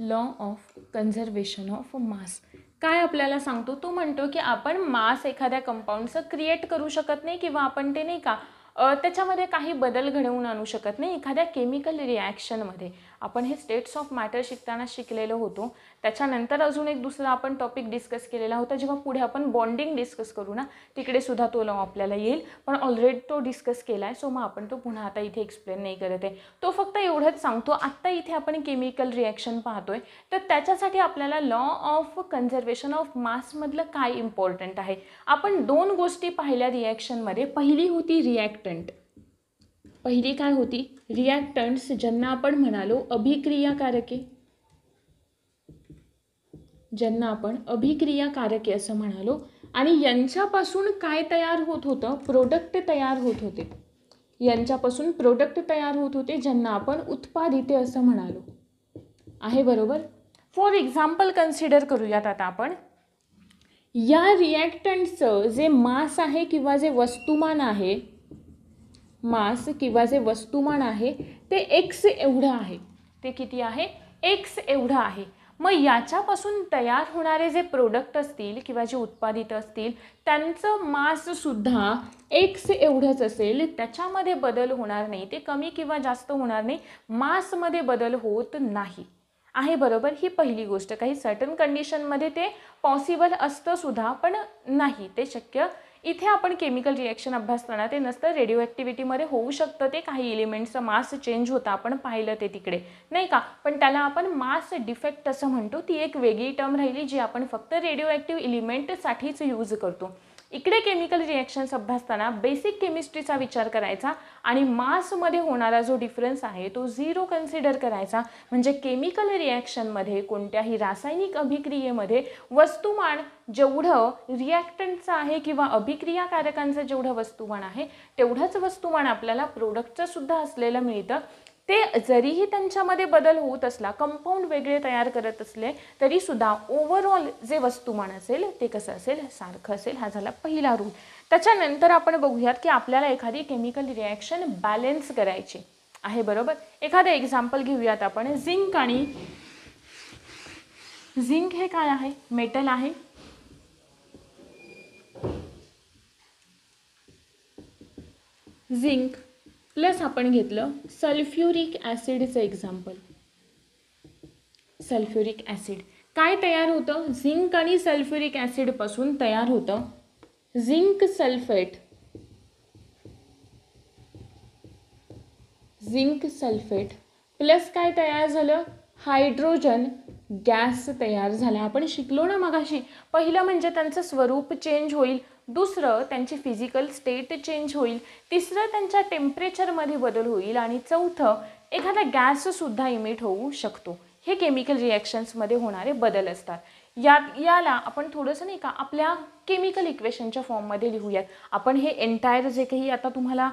law of conservation of mass काय आपल्याला सांगतो तो म्हणतो की आपण मास एखाद्या कंपाऊंडचं क्रिएट करू शकत नाही किंवा आपण ते नाही का त्याच्यामध्ये काही बदल घडवून आणू शकत नाही एखाद्या केमिकल रिॲक्शनमध्ये आपण हे स्टेट्स ऑफ मॅटर शिकताना शिकलेलो होतो त्याच्यानंतर अजून एक दुसरा आपण टॉपिक डिस्कस केलेला होता जेव्हा पुढे आपण बॉन्डिंग डिस्कस करू ना तिकडे सुद्धा तो लॉ आपल्याला येईल पण ऑलरेडी तो डिस्कस केला आहे सो मग आपण तो पुन्हा आता इथे एक्सप्लेन नाही करत आहे तो फक्त एवढंच सांगतो आत्ता इथे आपण केमिकल रिॲक्शन पाहतोय तर त्याच्यासाठी आपल्याला लॉ ऑफ कन्झर्वेशन ऑफ मासमधलं काय इम्पॉर्टंट आहे आपण दोन गोष्टी पाहिल्या रिॲक्शनमध्ये पहिली होती रिॲक्टंट पहिली काय होती रिॲक्टंट्स ज्यांना आपण म्हणालो अभिक्रियाकारके ज्यांना आपण अभिक्रियाकारके असं म्हणालो आणि यांच्यापासून काय तयार होत होतं प्रोडक्ट तयार होत होते यांच्यापासून प्रोडक्ट तयार होत होते ज्यांना आपण उत्पादिते असं म्हणालो आहे बरोबर फॉर एक्झाम्पल कन्सिडर करूयात आता आपण या रिॲक्टंटचं जे मास आहे किंवा जे वस्तुमान आहे मास किंवा जे वस्तुमान आहे ते एक्स एवढं आहे ते किती आहे एक्स एवढं आहे मग याच्यापासून तयार होणारे जे प्रोडक्ट असतील किंवा जे उत्पादित असतील त्यांचं माससुद्धा एक्स एवढंच असेल त्याच्यामध्ये बदल होणार नाही ते कमी किंवा जास्त होणार नाही मासमध्ये बदल होत नाही आहे बरोबर ही पहिली गोष्ट काही सर्टन कंडिशनमध्ये ते पॉसिबल असतंसुद्धा पण नाही ते शक्य इथे आपण केमिकल रिॲक्शन अभ्यासताना ते नसतं रेडिओ ॲक्टिव्हिटीमध्ये होऊ शकतं ते काही एलिमेंट्सचा मास चेंज होता आपण पाहिलं ते तिकडे नाही का पण त्याला आपण मास डिफेक्ट असं म्हणतो ती एक वेगळी टर्म राहिली जी आपण फक्त रेडिओ ॲक्टिव्ह इलिमेंटसाठीच यूज करतो इकडे केमिकल रिॲक्शन्स अभ्यासताना बेसिक केमिस्ट्रीचा विचार करायचा आणि मासमध्ये होणारा जो डिफरन्स आहे तो झिरो कन्सिडर करायचा म्हणजे केमिकल रिॲक्शनमध्ये कोणत्याही रासायनिक अभिक्रियेमध्ये वस्तुमान जेवढं रिॲक्टंटचं आहे किंवा अभिक्रियाकारकांचं जेवढं वस्तुमान आहे तेवढंच वस्तुमान आपल्याला प्रोडक्टचंसुद्धा सुद्धा असलेलं मिळतं ते जरीही त्यांच्यामध्ये बदल होत असला कंपाऊंड वेगळे तयार करत असले तरीसुद्धा ओव्हरऑल जे वस्तुमान असेल ते कसं असेल सारखं असेल हा झाला पहिला रूल त्याच्यानंतर आपण बघूयात की आपल्याला एखादी केमिकल रिॲक्शन बॅलेन्स करायची आहे बरोबर एखादं एक्झाम्पल घेऊयात आपण झिंक आणि झिंक हे काय आहे मेटल आहे झिंक प्लस आपण घेतलं सल्फ्युरिक ॲसिडचं एक्झाम्पल सल्फ्युरिक ॲसिड काय तयार होतं झिंक आणि सल्फ्युरिक ॲसिडपासून तयार होतं zinc sulphate zinc sulphate plus काय तयार झालं हायड्रोजन गॅस तयार झाला आपण शिकलो ना मगाशी पहिलं म्हणजे त्यांचं स्वरूप चेंज होईल दुसरं त्यांची फिजिकल स्टेट चेंज होईल तिसरं त्यांच्या टेम्परेचरमध्ये बदल होईल आणि चौथं एखादा गॅससुद्धा इमिट होऊ शकतो हे केमिकल रिॲक्शन्समध्ये होणारे बदल असतात या याला आपण थोडंसं नाही का आपल्या केमिकल इक्वेशनच्या फॉर्ममध्ये लिहूयात आपण हे एन्टायर जे काही आता तुम्हाला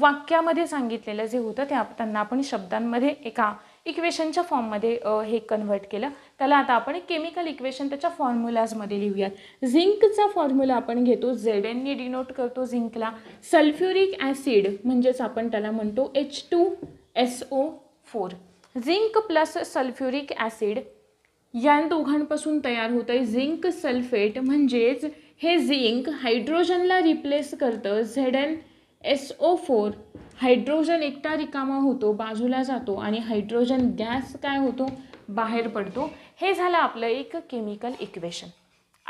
वाक्यामध्ये सांगितलेलं जे होतं ते त्यांना आपण शब्दांमध्ये एका इक्वेशनच्या फॉर्ममध्ये हे कन्व्हर्ट केलं त्याला आता आपण केमिकल इक्वेशन त्याच्या फॉर्म्युलाजमध्ये लिहूयात झिंकचा फॉर्म्युला आपण घेतो झेड एनने डिनोट करतो झिंकला सल्फ्युरिक ॲसिड म्हणजेच आपण त्याला म्हणतो H two S O four zinc plus sulphuric acid या दोघांपासून तयार होतं आहे झिंक सल्फेट म्हणजेच हे झिंक हायड्रोजनला रिप्लेस करतं Z N S O four hydrogen एकटा रिकामा होतो बाजूला जातो आणि हायड्रोजन गॅस काय होतो बाहेर पडतो हे झालं आपलं एक केमिकल इक्वेशन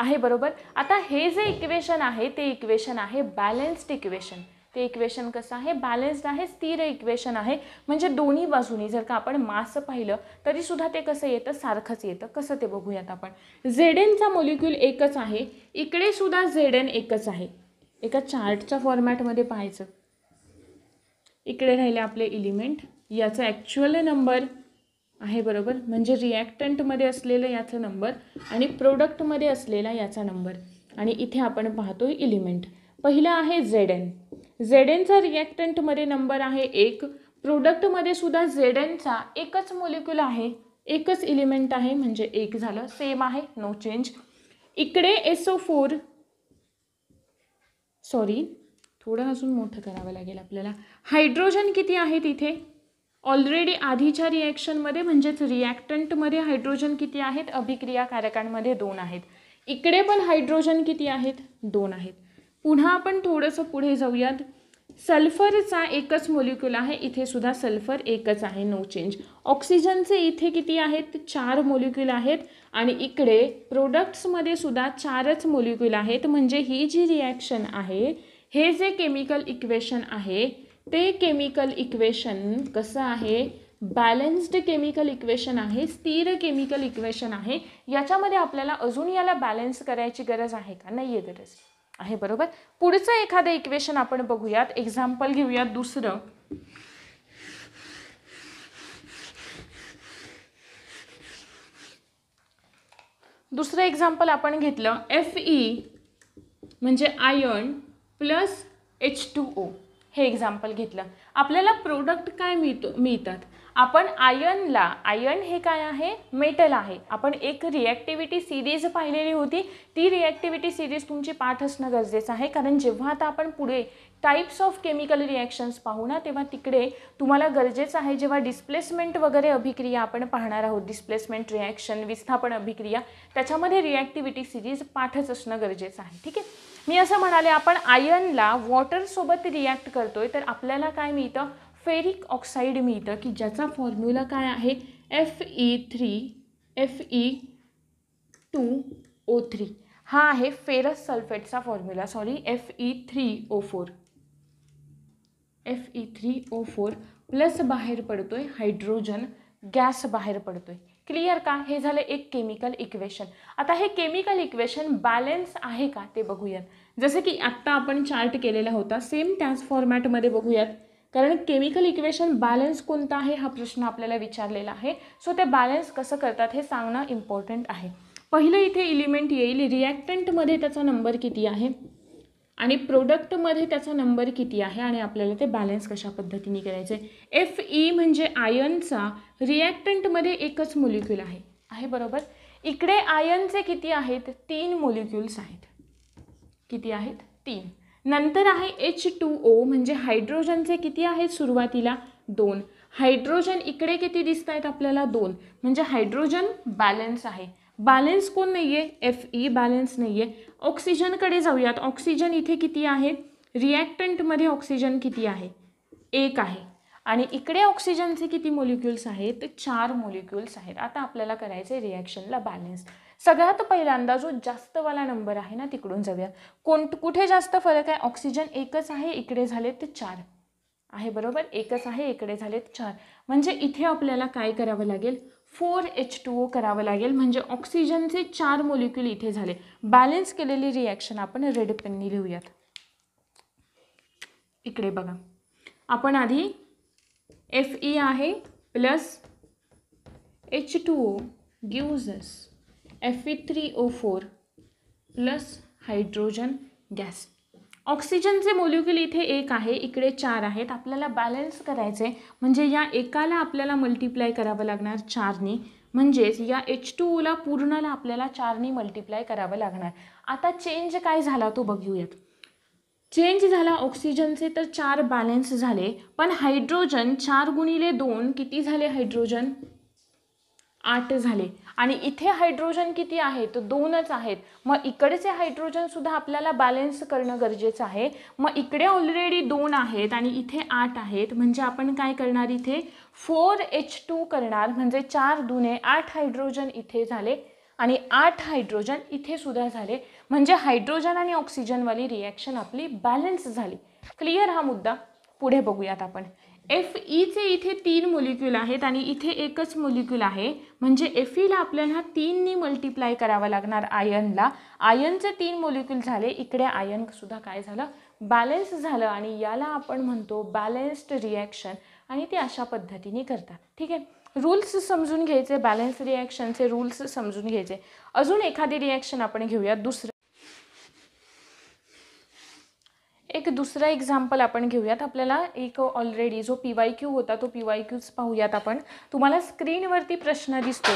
आहे बरोबर आता हे जे इक्वेशन आहे ते इक्वेशन आहे बॅलन्स्ड इक्वेशन ते इक्वेशन कसं आहे बॅलन्स्ड आहे स्थिर इक्वेशन आहे म्हणजे दोन्ही बाजूनी जर का आपण मास पाहिलं तरीसुद्धा ते कसं येतं सारखंच येतं कसं ते बघूयात आपण झेड एनचा मॉलिक्यूल एकच आहे इकडे सुद्धा झेड एन एकच आहे एका चार्टच्या फॉर्मॅटमध्ये पाहायचं इकडे राहिले आपले इलिमेंट याचा ॲक्च्युअल नंबर आहे बरोबर म्हणजे रिॲक्टंटमध्ये असलेलं याचा नंबर आणि प्रोडक्टमध्ये असलेला याचा नंबर आणि इथे आपण पाहतो इलिमेंट पहिला आहे झेड एन झेड एनचा रिॲक्टंटमध्ये नंबर आहे एक प्रोडक्टमध्ये सुद्धा झेड एनचा एकच मोलिक्युल आहे एकच इलिमेंट आहे म्हणजे एक झालं सेम आहे नो चेंज इकडे एसओ फोर सॉरी थोडं अजून मोठं करावं लागेल आपल्याला हायड्रोजन किती आहेत इथे ऑलरेडी आधीच्या रिॲक्शनमध्ये म्हणजेच रिॲक्टंटमध्ये हायड्रोजन किती आहेत अभिक्रियाकारकांमध्ये दोन आहेत इकडे पण हायड्रोजन किती आहेत दोन आहेत पुन्हा आपण थोडंसं पुढे जाऊयात सल्फरचा एकच मोलिक्युल आहे इथे सुद्धा सल्फर एकच आहे नो चेंज ऑक्सिजनचे इथे किती आहेत चार मोलिक्युल आहेत आणि इकडे प्रोडक्ट्समध्ये सुद्धा चारच मोलिक्युल आहेत म्हणजे ही जी रिॲक्शन आहे हे जे केमिकल इक्वेशन आहे ते केमिकल इक्वेशन कसं आहे बॅलन्स्ड केमिकल इक्वेशन आहे स्थिर केमिकल इक्वेशन आहे याच्यामध्ये आपल्याला अजून याला बॅलन्स करायची गरज आहे का नाही आहे गरज आहे बरोबर पुढचं एखादं इक्वेशन आपण बघूयात एक्झाम्पल घेऊयात दुसरं दुसरं एक्झाम्पल आपण घेतलं एफ ई म्हणजे iron plus H two O हे एक्झाम्पल घेतलं आपल्याला प्रोडक्ट काय मिळतो मिळतात आपण आयनला आयन हे काय आहे मेटल आहे आपण एक रिॲक्टिव्हिटी सिरीज पाहिलेली होती ती रिॲक्टिव्हिटी सिरीज तुमची पाठ असणं गरजेचं आहे कारण जेव्हा आता आपण पुढे टाईप्स ऑफ केमिकल रिॲक्शन्स पाहू ना तेव्हा तिकडे तुम्हाला गरजेचं आहे जेव्हा डिस्प्लेसमेंट वगैरे अभिक्रिया आपण पाहणार आहोत डिस्प्लेसमेंट रिॲक्शन विस्थापन अभिक्रिया त्याच्यामध्ये रिॲक्टिव्हिटी सिरीज पाठच असणं गरजेचं आहे ठीक आहे मी असं म्हणाले आपण आयनला वॉटरसोबत रिॲक्ट करतोय तर आपल्याला काय मिळतं फेरिक ऑक्साईड मिळतं की ज्याचा फॉर्म्युला काय आहे F E three F E two O three हा आहे फेरस सल्फेटचा formula sorry F E three O four F E three O four plus बाहेर पडतो आहे हायड्रोजन गॅस बाहेर पडतो आहे क्लिअर का हे झालं एक केमिकल इक्वेशन आता हे केमिकल इक्वेशन बॅलेन्स आहे का ते बघूयात जसं की आत्ता आपण चार्ट केलेला होता सेम त्याच फॉर्मॅटमध्ये बघूयात कारण केमिकल इक्वेशन बॅलन्स कोणता आहे हा प्रश्न आपल्याला विचारलेला आहे सो ते बॅलन्स कसं करतात हे सांगणं इम्पॉर्टंट आहे पहिलं इथे इलिमेंट येईल रिॲक्टंटमध्ये त्याचा नंबर किती आहे आणि प्रोडक्टमध्ये त्याचा नंबर किती आहे आणि आपल्याला ते बॅलन्स कशा पद्धतीने करायचे एफ ई म्हणजे आयनचा रिॲक्टंटमध्ये एकच मोलिक्यूल आहे आहे बरोबर इकडे आयनचे किती आहेत तीन मोलिक्युल्स आहेत किती आहेत तीन नंतर आहे एच टू ओ म्हणजे हायड्रोजनचे किती आहेत सुरुवातीला दोन हायड्रोजन इकडे किती दिसत आहेत आपल्याला दोन म्हणजे हायड्रोजन बॅलन्स आहे बॅलन्स कोण नाही आहे एफ ई बॅलन्स नाही आहे ऑक्सिजनकडे जाऊयात ऑक्सिजन इथे किती आहे रिॲक्टंटमध्ये ऑक्सिजन किती आहे एक आहे आणि इकडे ऑक्सिजनचे किती मोलिक्युल्स आहेत चार मोलिक्युल्स आहेत आता आपल्याला करायचे रिॲक्शनला बॅलन्स सगळ्यात पहिल्यांदा जो जास्तवाला नंबर आहे ना तिकडून जाऊया कोण कुठे जास्त फरक आहे ऑक्सिजन एकच आहे इकडे झाले चार आहे बरोबर एकच आहे इकडे झालेत चार म्हणजे इथे आपल्याला काय करावं लागेल फोर एच टू ओ करावं लागेल म्हणजे ऑक्सिजनचे चार मोलिक्युल इथे झाले बॅलेन्स केलेली रिॲक्शन आपण रेड पेननी लिहूयात इकडे बघा आपण आधी एफ ई आहे plus H two O gives F A three O four plus hydrogen gas ऑक्सिजनचे मोल्युक्युल इथे एक आहे इकडे चार आहेत आपल्याला बॅलन्स करायचे म्हणजे या एकाला आपल्याला मल्टिप्लाय करावं लागणार चारनी म्हणजेच या एच टू ओला पूर्णला आपल्याला चारनी मल्टिप्लाय करावं लागणार आता चेंज काय झाला तो बघूयात चेंज झाला ऑक्सिजनचे तर चार बॅलन्स झाले पण हायड्रोजन चार गुणिले दोन किती झाले हायड्रोजन आठ झाले आणि इथे हायड्रोजन किती आहे तर दोनच आहेत मग इकडचे हायड्रोजनसुद्धा आपल्याला बॅलेन्स करणं गरजेचं आहे मग इकडे ऑलरेडी दोन आहेत आणि इथे आठ आहेत म्हणजे आपण काय करणार इथे फोर एच टू करणार म्हणजे चार दुने आठ हायड्रोजन इथे झाले आणि आठ हायड्रोजन इथे सुद्धा झाले म्हणजे हायड्रोजन आणि ऑक्सिजनवाली रिॲक्शन आपली बॅलन्स झाली क्लिअर हा मुद्दा पुढे बघूयात आपण एफ ईचे इथे तीन मोलिक्यूल आहेत आणि इथे एकच मोलिक्यूल आहे म्हणजे एफ ईला आपल्याला तीननी मल्टिप्लाय करावा लागणार आयनला आयनचे तीन मोलिक्यूल झाले इकडे आयनसुद्धा काय झालं बॅलेन्स झालं आणि याला आपण म्हणतो बॅलेन्स्ड रिॲक्शन आणि ते अशा पद्धतीने करतात ठीक आहे रूल्स समजून घ्यायचे बॅलन्स रिॲक्शनचे रूल्स समजून घ्यायचे अजून एखादी रिॲक्शन आपण घेऊया दुसरं एक दुसरा एक्झाम्पल आपण घेऊयात आपल्याला एक ऑलरेडी जो पी वाय क्यू होता तो पी वाय क्यूच पाहूयात आपण तुम्हाला स्क्रीनवरती प्रश्न दिसतो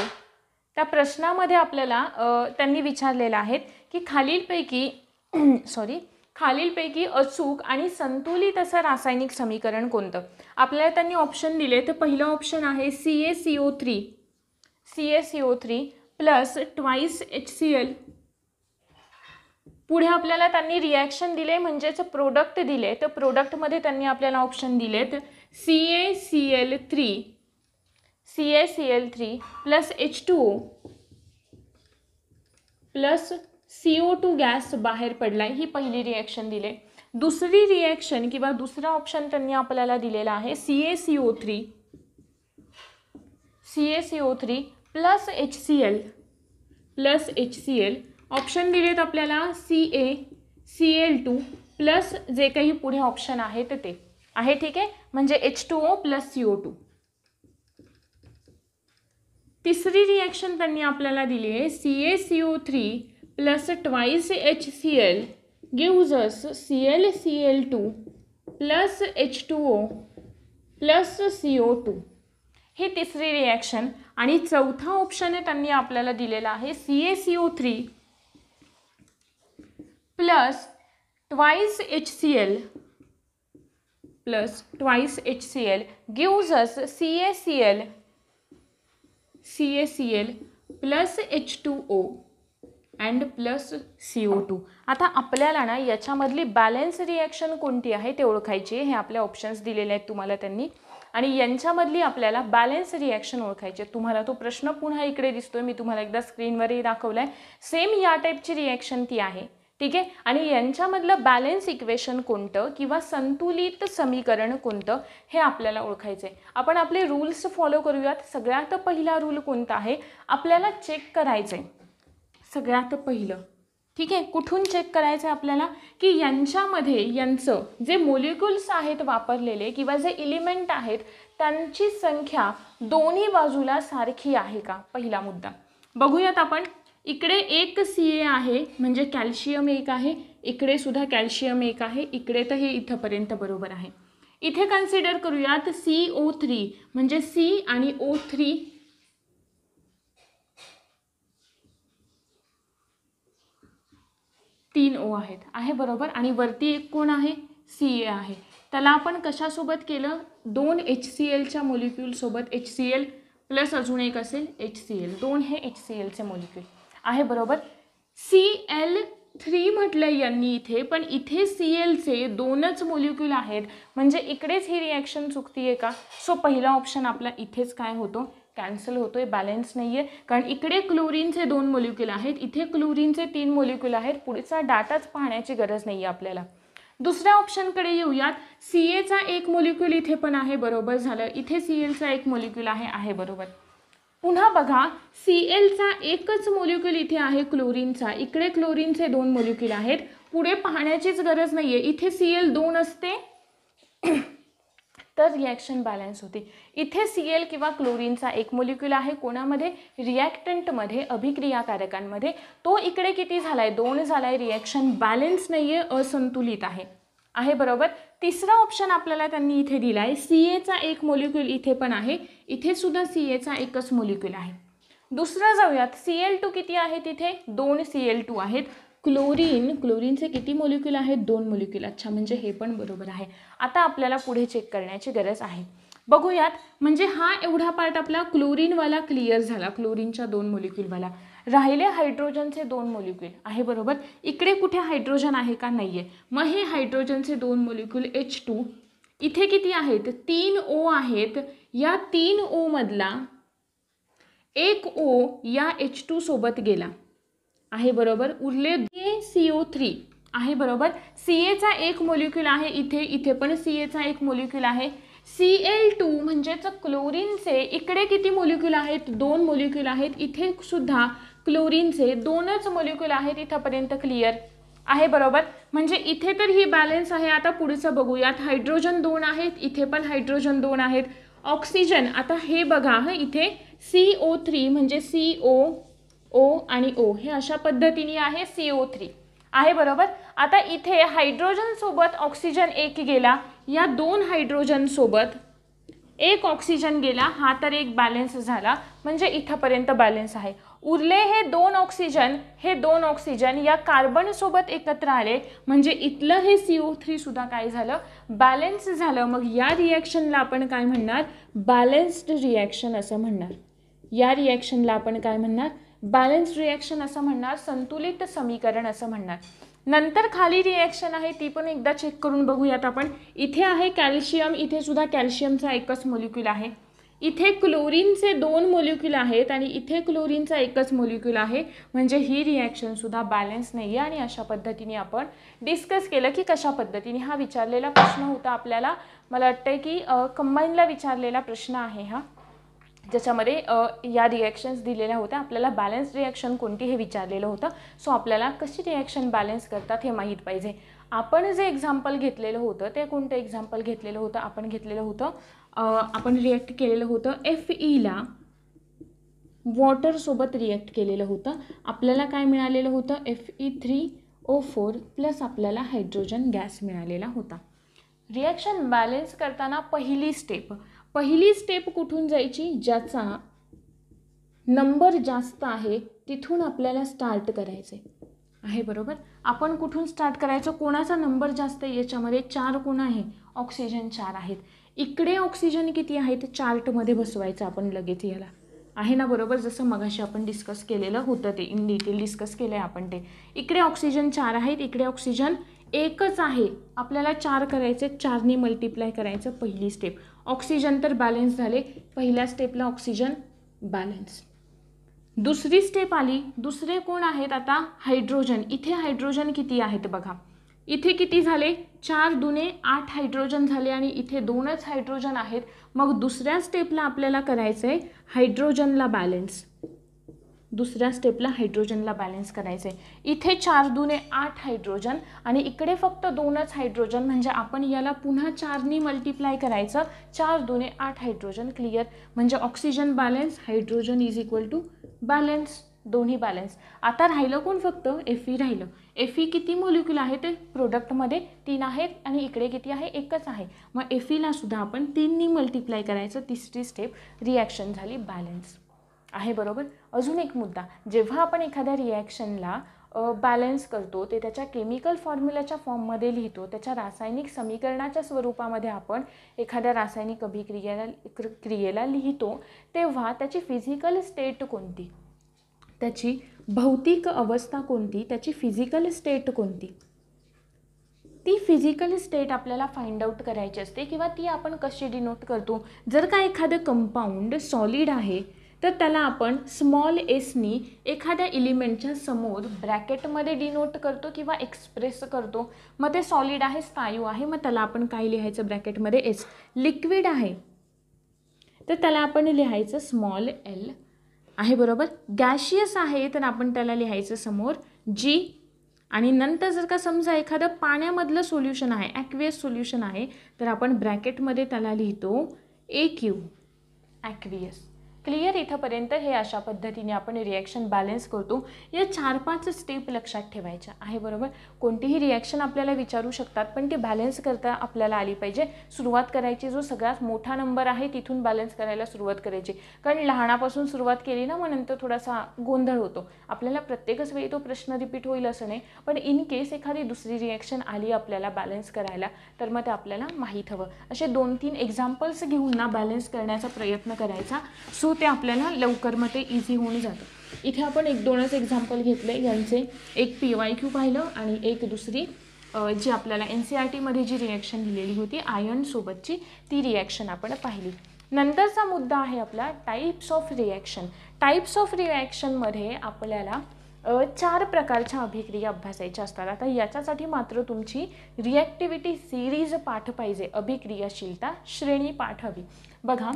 त्या प्रश्नामध्ये आपल्याला त्यांनी विचारलेलं आहेत की खालीलपैकी सॉरी [clears throat] खालीलपैकी अचूक आणि संतुलित असं रासायनिक समीकरण कोणतं आपल्याला त्यांनी ऑप्शन दिले तर पहिलं ऑप्शन आहे C A C O three C A C O three plus twice H C L पुढे आपल्याला त्यांनी रिॲक्शन दिले म्हणजेच प्रोडक्ट दिले तर प्रोडक्टमध्ये त्यांनी आपल्याला ऑप्शन दिलेत C A C L three C A C L three plus H two O plus C O two gas बाहेर पडला ही पहिली रिॲक्शन दिले दुसरी रिॲक्शन किंवा दुसरा ऑप्शन त्यांनी आपल्याला दिलेला आहे C A C O three C A C O three plus H C L plus H C L option दिले आहेत आपल्याला C A C L two plus जे काही पुढे ऑप्शन आहेत ते आहे ठीक आहे म्हणजे H two O plus C O two तिसरी रिॲक्शन त्यांनी आपल्याला दिली आहे C A C O three plus twice H C L gives C L C L two plus H two O plus C O two हे तिसरी reaction आणि चौथा option त्यांनी आपल्याला दिलेला आहे C A C O three plus twice H C L plus twice H C L gives us C A C L C A C L plus H two O and plus C O two आता आपल्याला ना याच्यामधली balance reaction कोणती आहे ते ओळखायची हे आपल्या options दिलेले आहेत तुम्हाला त्यांनी आणि यांच्यामधली आपल्याला बॅलन्स रिॲक्शन ओळखायचे तुम्हाला तो प्रश्न पुन्हा इकडे दिसतोय मी तुम्हाला एकदा स्क्रीनवरही दाखवला आहे सेम या टाईपची रिॲक्शन ती आहे ठीक आहे आणि यांच्यामधलं बॅलेन्स इक्वेशन कोणतं किंवा संतुलित समीकरण कोणतं हे आपल्याला ओळखायचं आहे आपण आपले रूल्स फॉलो करूयात सगळ्यात पहिला रूल कोणता आहे आपल्याला चेक करायचं आहे सगळ्यात पहिलं ठीक आहे कुठून चेक करायचं आहे आपल्याला की यांच्यामध्ये यांचं जे मोलिक्युल्स आहेत वापरलेले किंवा जे इलिमेंट आहेत त्यांची संख्या दोन्ही बाजूला सारखी आहे का पहिला मुद्दा बघूयात आपण इकडे एक सी ए आहे म्हणजे कॅल्शियम एक आहे इकडे सुद्धा कॅल्शियम एक आहे इकडे तर हे इथंपर्यंत बरोबर आहे इथे कन्सिडर करूयात सी ओ थ्री म्हणजे सी आणि ओ थ्री तीन ओ आहेत आहे बरोबर आणि वरती एक कोण आहे सी ए आहे त्याला आपण कशासोबत केलं दोन एच सी एलच्या सोबत एच सी एल प्लस अजून एक असेल एच सी एल दोन हे एच सी एलचे मोलिक्युल आहे बरोबर सी एल थ्री म्हटलं यांनी इथे पण इथे सी एलचे दोनच मोलिक्यूल आहेत म्हणजे इकडेच ही रिॲक्शन चुकती आहे का सो पहिला ऑप्शन आपला इथेच काय होतो कॅन्सल होतो आहे बॅलन्स नाही आहे कारण इकडे क्लोरीनचे दोन मोल्युक्युल आहेत इथे क्लोरीनचे तीन मोलिक्यूल आहेत पुढचा डाटाच पाहण्याची गरज नाही आहे आपल्याला दुसऱ्या ऑप्शनकडे येऊयात सी एचा एक मोलिक्यूल इथे पण आहे बरोबर झालं इथे सी एलचा एक मोलिक्यूल आहे आहे बरोबर पुन्हा बघा सी एलचा एकच मोलिक्युल इथे आहे क्लोरीनचा इकडे क्लोरीनचे दोन मोलिक्युल आहेत पुढे पाहण्याचीच गरज नाही आहे इथे सी एल दोन असते तर रिॲक्शन बॅलन्स होते इथे सी एल किंवा क्लोरीनचा एक मोलिक्युल आहे कोणामध्ये रिॲक्टंटमध्ये अभिक्रियाकारकांमध्ये तो इकडे किती झाला आहे दोन झाला आहे रिॲक्शन बॅलन्स नाही आहे असंतुलित आहे आहे बरोबर तिसरा ऑप्शन आपल्याला त्यांनी इथे दिला आहे सी एचा एक मोलिक्युल इथे पण आहे इथे सुद्धा सी एचा एकच मोलिक्युल आहे दुसरं जाऊयात सी एल टू किती आहे तिथे दोन सी एल टू आहेत क्लोरीन क्लोरीनचे किती मोलिक्युल आहेत दोन मोलिक्युल अच्छा म्हणजे हे पण बरोबर आहे आता आपल्याला पुढे चेक करण्याची गरज आहे बघूयात म्हणजे हा एवढा पार्ट आपला क्लोरीनवाला क्लिअर झाला क्लोरीनच्या दोन मोलिक्युलवाला राहिले हायड्रोजनचे दोन मोलिक्युल आहे बरोबर इकडे कुठे हायड्रोजन आहे का नाही आहे मग हे हायड्रोजनचे दोन मोलिक्युल एच टू इथे किती आहेत तीन ओ आहेत या तीन मधला एक ओ या एच टू सोबत गेला आहे बरोबर उरले ए सी ओ थ्री आहे बरोबर सी एचा एक मोलिक्युल आहे इथे इथे पण सी एचा एक मोलिक्युल आहे सी एल टू म्हणजेच क्लोरीनचे इकडे किती मोलिक्युल आहेत दोन मोलिक्युल आहेत इथे सुद्धा क्लोरीनचे दोनच मॉलिक्युल आहेत इथंपर्यंत क्लिअर आहे बरोबर म्हणजे इथे तर ही बॅलेन्स आहे आता पुढचं बघूयात हायड्रोजन दोन आहेत इथे पण हायड्रोजन दोन आहेत ऑक्सिजन आता हे बघा हं इथे सी ओ थ्री म्हणजे सी ओ ओ आणि ओ हे अशा पद्धतीने आहे सी ओ थ्री आहे बरोबर आता इथे हायड्रोजनसोबत ऑक्सिजन एक गेला या दोन हायड्रोजनसोबत एक ऑक्सिजन गेला हा तर एक बॅलेन्स झाला म्हणजे इथंपर्यंत बॅलेन्स आहे उरले हे दोन ऑक्सिजन हे दोन ऑक्सिजन या कार्बनसोबत एकत्र आले म्हणजे इथलं हे सी ओ सुद्धा काय झालं बॅलेन्स झालं मग या रिॲक्शनला आपण काय म्हणणार बॅलेन्स्ड रिॲक्शन असं म्हणणार या रिॲक्शनला आपण काय म्हणणार बॅलन्स्ड रिॲक्शन असं म्हणणार संतुलित समीकरण असं म्हणणार नंतर खाली रिॲक्शन आहे ती पण एकदा चेक करून बघूयात आपण इथे आहे कॅल्शियम इथे सुद्धा कॅल्शियमचा एकच मोलिक्युल आहे इथे क्लोरीनचे दोन मोल्युक्युल आहेत आणि इथे क्लोरीनचा एकच मोल्युक्युल आहे म्हणजे ही रिॲक्शनसुद्धा बॅलन्स नाही आहे आणि अशा पद्धतीने आपण डिस्कस केलं की कशा पद्धतीने हा विचारलेला प्रश्न होता आपल्याला मला वाटतं की कंबाईनला विचारलेला प्रश्न आहे हा ज्याच्यामध्ये या रिॲक्शन्स दिलेल्या होत्या आपल्याला बॅलन्स रिॲक्शन कोणती हे विचारलेलं होतं सो आपल्याला कशी रिॲक्शन बॅलन्स करतात हे माहीत पाहिजे आपण जे एक्झाम्पल घेतलेलं होतं ते कोणतं एक्झाम्पल घेतलेलं होतं आपण घेतलेलं होतं आपण रिॲक्ट केलेलं होतं एफ ईला वॉटरसोबत रिॲक्ट केलेलं होतं आपल्याला काय मिळालेलं होतं F E three O four plus आपल्याला हायड्रोजन गॅस मिळालेला होता रिॲक्शन बॅलेन्स करताना पहिली स्टेप पहिली स्टेप कुठून जायची ज्याचा नंबर जास्त आहे तिथून आपल्याला स्टार्ट करायचे आहे बरोबर आपण कुठून स्टार्ट करायचं कोणाचा नंबर जास्त आहे याच्यामध्ये चार कोण आहे ऑक्सिजन चार आहेत इकडे ऑक्सिजन किती आहे ते चार्टमध्ये बसवायचं आपण लगेच याला आहे ना बरोबर जसं मगाशी आपण डिस्कस केलेलं होतं ते इन डिटेल डिस्कस केलं आहे आपण ते इकडे ऑक्सिजन चार आहेत इकडे ऑक्सिजन एकच आहे आपल्याला चार करायचे चारने मल्टिप्लाय करायचं पहिली स्टेप ऑक्सिजन तर बॅलेन्स झाले पहिल्या स्टेपला ऑक्सिजन बॅलन्स दुसरी स्टेप आली दुसरे कोण आहेत आता हायड्रोजन इथे हायड्रोजन किती आहेत बघा इथे किती झाले चार दुने आठ हायड्रोजन झाले आणि इथे दोनच हायड्रोजन आहेत मग दुसऱ्या स्टेपला आपल्याला करायचं आहे हायड्रोजनला बॅलेन्स दुसऱ्या स्टेपला हायड्रोजनला बॅलेन्स करायचं आहे इथे चार दुने आठ हायड्रोजन आणि इकडे फक्त दोनच हायड्रोजन म्हणजे आपण याला पुन्हा चारनी मल्टिप्लाय करायचं चार दुने आठ हायड्रोजन क्लिअर म्हणजे oxygen balance hydrogen is equal to balance दोन्ही बॅलेन्स आता राहिलं कोण फक्त एफ ई राहिलं एफ ई किती मोलिक्युल आहे ते प्रोडक्टमध्ये तीन आहेत आणि इकडे किती आहे एकच आहे मग एफ सुद्धा आपण तीननी मल्टिप्लाय करायचं तिसरी स्टेप रिॲक्शन झाली बॅलन्स आहे बरोबर अजून एक मुद्दा जेव्हा आपण एखाद्या रिॲक्शनला बॅलन्स करतो ते त्याच्या केमिकल फॉर्म्युलाच्या फॉर्ममध्ये लिहितो त्याच्या रासायनिक समीकरणाच्या स्वरूपामध्ये आपण एखाद्या रासायनिक अभिक्रियेला क्रियेला लिहितो तेव्हा त्याची फिजिकल स्टेट कोणती त्याची भौतिक अवस्था कोणती त्याची फिजिकल स्टेट कोणती ती फिजिकल स्टेट आपल्याला फाइंड आउट करायची असते किंवा ती आपण कशी डिनोट करतो जर का एखादं कंपाऊंड सॉलिड आहे तर त्याला आपण स्मॉल एसनी एखाद्या इलिमेंटच्या समोर ब्रॅकेटमध्ये डिनोट करतो किंवा एक्सप्रेस करतो मग ते सॉलिड आहे स्थायू आहे मग त्याला आपण काय लिहायचं ब्रॅकेटमध्ये एस लिक्विड आहे तर त्याला आपण लिहायचं स्मॉल एल आहे बरोबर गॅशियस आहे तर आपण त्याला लिहायचं समोर जी आणि नंतर जर का समजा एखादं पाण्यामधलं सोल्युशन आहे ॲक्वियस सोल्युशन आहे तर आपण ब्रॅकेटमध्ये त्याला लिहितो ए क्यू ॲक्वियस क्लिअर इथंपर्यंत हे अशा पद्धतीने आपण रिॲक्शन बॅलन्स करतो या चार पाच स्टेप लक्षात ठेवायच्या आहे बरोबर कोणतीही रिॲक्शन आपल्याला विचारू शकतात पण ती बॅलन्स करता आपल्याला आली पाहिजे सुरुवात करायची जो सगळ्यात मोठा नंबर आहे तिथून बॅलन्स करायला सुरुवात करायची कारण लहानापासून सुरुवात केली ना मग नंतर थोडासा गोंधळ होतो आपल्याला प्रत्येकच वेळी तो प्रश्न रिपीट होईल असं नाही पण इन केस एखादी दुसरी रिॲक्शन आली आपल्याला बॅलन्स करायला तर मग ते आपल्याला माहीत हवं असे दोन तीन एक्झाम्पल्स घेऊन ना बॅलन्स करण्याचा प्रयत्न करायचा सु ते आपल्याला लवकर मग ते इझी होऊन जातं इथे आपण एक दोनच एक्झाम्पल घेतले यांचे एक पी वाय क्यू पाहिलं आणि एक दुसरी जी आपल्याला एन सी आर e टीमध्ये जी रिॲक्शन दिलेली होती आयर्नसोबतची ती रिॲक्शन आपण पाहिली नंतरचा मुद्दा आहे आपला types of reaction types of रिॲक्शनमध्ये आपल्याला चार प्रकारच्या अभिक्रिया अभ्यासायच्या असतात आता याच्यासाठी मात्र तुमची रिॲक्टिव्हिटी सिरीज पाठ पाहिजे अभिक्रियाशीलता श्रेणी पाठ हवी बघा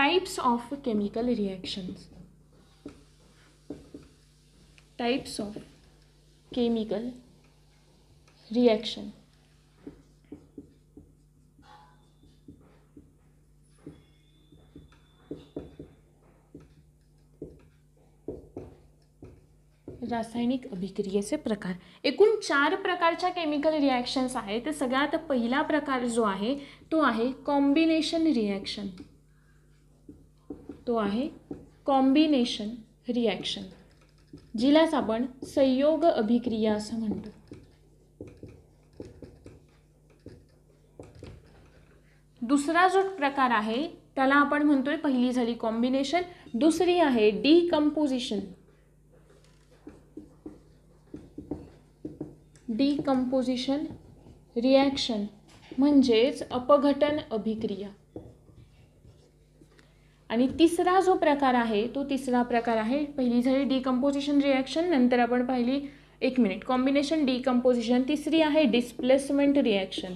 types of chemical reactions types of chemical reaction रासायनिक अभिक्रियेचे प्रकार एकूण चार प्रकारच्या केमिकल रिॲक्शन्स आहेत तर सगळ्यात पहिला प्रकार जो आहे तो आहे कॉम्बिनेशन रिॲक्शन तो आहे कॉम्बिनेशन रिॲक्शन जिलाच आपण संयोग अभिक्रिया असं म्हणतो दुसरा जो प्रकार आहे त्याला आपण म्हणतोय पहिली झाली कॉम्बिनेशन दुसरी आहे डिकम्पोजिशन डिकम्पोजिशन रिॲक्शन म्हणजेच अपघटन अभिक्रिया आणि तिसरा जो प्रकार आहे तो तिसरा प्रकार आहे पहिली झाली डिकम्पोजिशन रिॲक्शन नंतर आपण पाहिली एक मिनिट कॉम्बिनेशन डिकम्पोजिशन तिसरी आहे डिस्प्लेसमेंट रिॲक्शन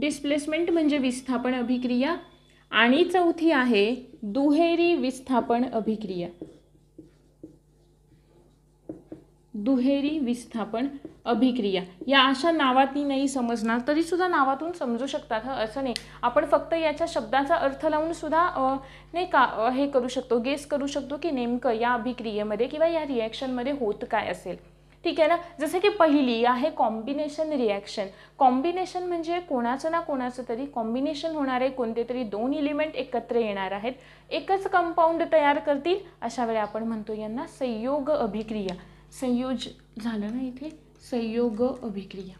डिस्प्लेसमेंट म्हणजे विस्थापन अभिक्रिया आणि चौथी आहे दुहेरी विस्थापन अभिक्रिया दुहेरी विस्थापन अभिक्रिया या अशा नावातनी नाही समजणार तरीसुद्धा नावातून समजू शकतात हं असं नाही आपण फक्त याच्या शब्दाचा अर्थ लावून सुद्धा नाही का हे करू शकतो गेस करू शकतो की नेमकं या अभिक्रियेमध्ये किंवा या रिॲक्शनमध्ये होत काय असेल ठीक आहे ना जसं की पहिली आहे कॉम्बिनेशन रिॲक्शन कॉम्बिनेशन म्हणजे कोणाचं ना कोणाचं तरी कॉम्बिनेशन होणारे कोणते तरी दोन इलिमेंट एकत्र येणार आहेत एकच कंपाऊंड तयार करतील अशा वेळी आपण म्हणतो यांना संयोग अभिक्रिया संयोज झालं ना इथे संयोग अभिक्रिया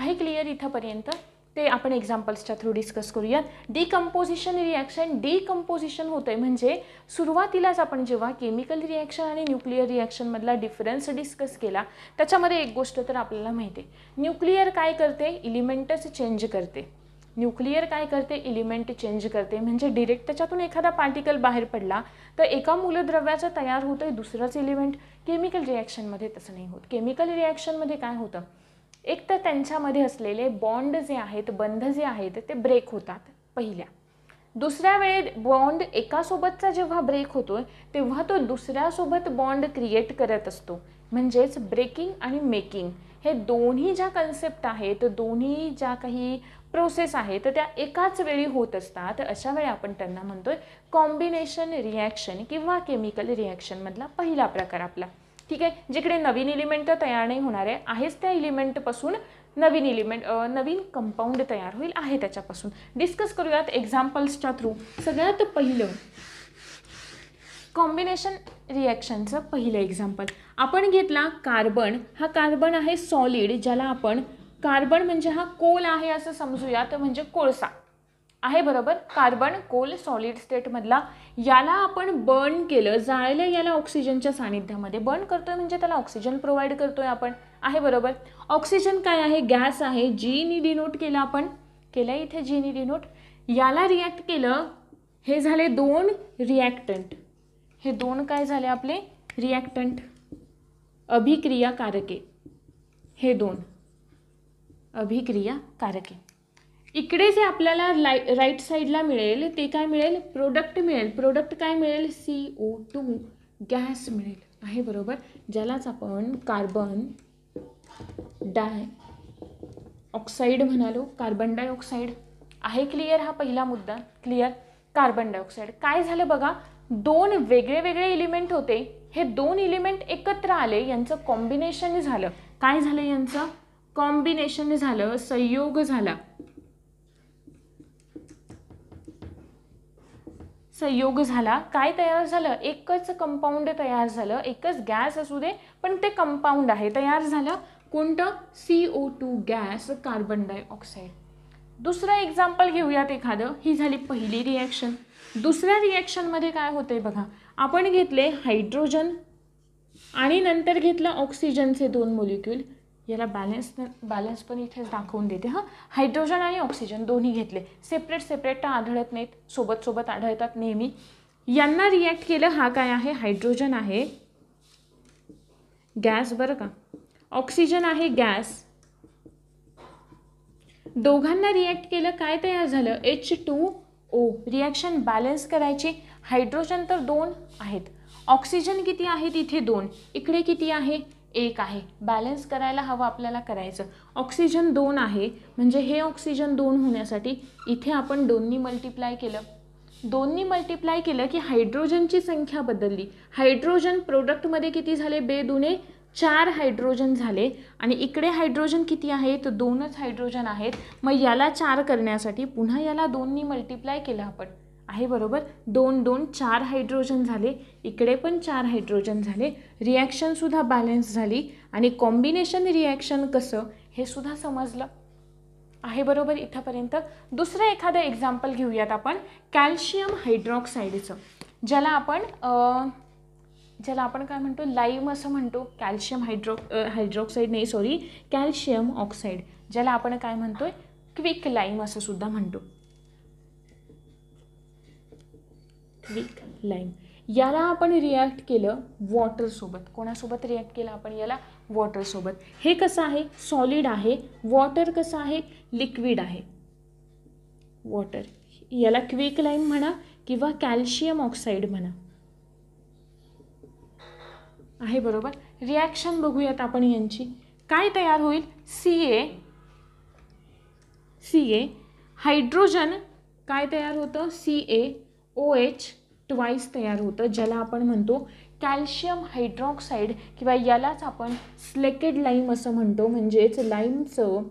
आहे क्लिअर इथंपर्यंत ते आपण एक्झाम्पल्सच्या थ्रू डिस्कस करूयात डिकम्पोजिशन रिॲक्शन डिकम्पोजिशन होतं आहे म्हणजे सुरुवातीलाच आपण जेव्हा केमिकल रिॲक्शन आणि न्यूक्लिअर रिॲक्शनमधला डिफरन्स डिस्कस केला त्याच्यामध्ये एक गोष्ट तर आपल्याला माहिती आहे न्यूक्लिअर काय करते इलिमेंटच चेंज करते न्यूक्लिअर काय करते इलिमेंट चेंज करते म्हणजे डिरेक्ट त्याच्यातून एखादा पार्टिकल बाहेर पडला तर एका मूलद्रव्याचं तयार होतं दुसरंच एलिमेंट केमिकल रिॲक्शनमध्ये तसं नाही होत केमिकल रिॲक्शनमध्ये काय होतं एक तर त्यांच्यामध्ये असलेले बॉन्ड जे आहेत बंध जे आहेत ते ब्रेक होतात पहिल्या दुसऱ्या वेळेत बॉन्ड एकासोबतचा जेव्हा ब्रेक होतो तेव्हा तो दुसऱ्यासोबत बॉन्ड क्रिएट करत असतो म्हणजेच ब्रेकिंग आणि मेकिंग हे दोन्ही ज्या कन्सेप्ट आहेत दोन्ही ज्या काही प्रोसेस आहेत त्या एकाच वेळी होत असतात अशा वेळी आपण त्यांना म्हणतो आहे कॉम्बिनेशन रिॲक्शन किंवा केमिकल रिॲक्शनमधला पहिला प्रकार आपला ठीक आहे जिकडे नवीन इलिमेंट तयार नाही होणार आहे आहेच त्या इलिमेंटपासून नवीन इलिमेंट नवीन कंपाऊंड तयार होईल आहे त्याच्यापासून डिस्कस करूयात एक्झाम्पल्सच्या थ्रू सगळ्यात पहिलं कॉम्बिनेशन रिॲक्शनचं पहिलं एक्झाम्पल आपण घेतला कार्बन हा कार्बन आहे सॉलिड ज्याला आपण कार्बन म्हणजे हा कोल आहे असं समजूया तर म्हणजे कोळसा आहे बरोबर कार्बन कोल सॉलिड स्टेटमधला याला आपण बर्न केलं जाळलं याला ऑक्सिजनच्या सानिध्यामध्ये बर्न करतोय म्हणजे त्याला ऑक्सिजन प्रोव्हाइड करतोय आपण आहे बरोबर ऑक्सिजन काय आहे गॅस आहे जीनी डिनोट केलं आपण केलं इथे जीनी डिनोट याला रिॲक्ट केलं हे झाले दोन रिॲक्टंट हे दोन काय झाले आपले रिॲक्टंट अभिक्रिया कारके हे दोन अभिक्रिया कारके इकडे जे आपल्याला लाय राईट साईडला मिळेल ते काय मिळेल प्रोडक्ट मिळेल प्रोडक्ट काय मिळेल सी ओ टू गॅस मिळेल आहे बरोबर ज्यालाच आपण कार्बन डाय ऑक्साईड म्हणालो कार्बन डायऑक्साईड आहे क्लिअर हा पहिला मुद्दा क्लिअर कार्बन डायऑक्साईड काय झालं बघा दोन वेगळे वेगळे इलिमेंट होते हे दोन इलिमेंट एकत्र आले यांचं कॉम्बिनेशन झालं काय झालं यांचं कॉम्बिनेशन झालं संयोग झाला संयोग झाला काय तयार झालं एकच कंपाऊंड तयार झालं एकच गॅस असू दे पण ते कंपाऊंड आहे तयार झालं कोणतं C O two gas carbon dioxide दुसरं एक्झाम्पल घेऊयात एखादं ही झाली पहिली रिॲक्शन दुसऱ्या रिॲक्शनमध्ये काय होते बघा आपण घेतले हायड्रोजन आणि नंतर घेतलं ऑक्सिजनचे दोन मोलिक्युल याला बॅलन्स बॅलन्स पण इथेच दाखवून देते हां हायड्रोजन आणि ऑक्सिजन दोन्ही घेतले सेपरेट सेपरेट आढळत नाहीत सोबत सोबत आढळतात नेहमी यांना रिॲक्ट केलं हा काय आहे हायड्रोजन आहे गॅस बरं का ऑक्सिजन आहे गॅस दोघांना रिॲक्ट केलं काय तयार झालं H two O reaction balance करायची हायड्रोजन तर दोन आहेत ऑक्सिजन किती आहेत इथे दोन इकडे किती आहे एक आहे बॅलन्स करायला हवं आपल्याला करायचं ऑक्सिजन दोन आहे म्हणजे हे ऑक्सिजन दोन होण्यासाठी इथे आपण दोन्ही मल्टिप्लाय केलं दोन्ही मल्टिप्लाय केलं की हायड्रोजनची संख्या बदलली हायड्रोजन प्रोडक्टमध्ये किती झाले बे दुने चार हायड्रोजन झाले आणि इकडे हायड्रोजन किती आहे तर दोनच हायड्रोजन आहेत मग याला चार करण्यासाठी पुन्हा याला दोननी मल्टिप्लाय केलं आपण आहे बरोबर दोन दोन चार हायड्रोजन झाले इकडे पण चार हायड्रोजन झाले रिॲक्शनसुद्धा बॅलन्स झाली आणि कॉम्बिनेशन रिॲक्शन कसं हे सुद्धा समजलं आहे बरोबर इथंपर्यंत दुसरं एखादं एक्झाम्पल घेऊयात आपण कॅल्शियम हायड्रॉक्साईडचं ज्याला आपण ज्याला आपण काय म्हणतो लाईम असं म्हणतो कॅल्शियम हायड्रो हायड्रोक्साईड नाही सॉरी कॅल्शियम ऑक्साईड ज्याला आपण काय म्हणतोय क्विक लाईम असं सुद्धा म्हणतो क्विक लाईम याला आपण रिॲक्ट केलं वॉटरसोबत कोणासोबत रिॲक्ट केलं आपण याला वॉटरसोबत हे कसं आहे सॉलिड आहे वॉटर कसं आहे लिक्विड आहे वॉटर याला क्विक लाईम म्हणा किंवा कॅल्शियम ऑक्साईड म्हणा आहे बरोबर रिॲक्शन बघूयात आपण यांची काय तयार होईल C A C A hydrogen काय तयार होतं C A O H twice तयार होतं ज्याला आपण म्हणतो कॅल्शियम हायड्रॉक्साईड किंवा यालाच आपण स्लेकेड लाईम असं म्हणतो म्हणजेच लाईमचं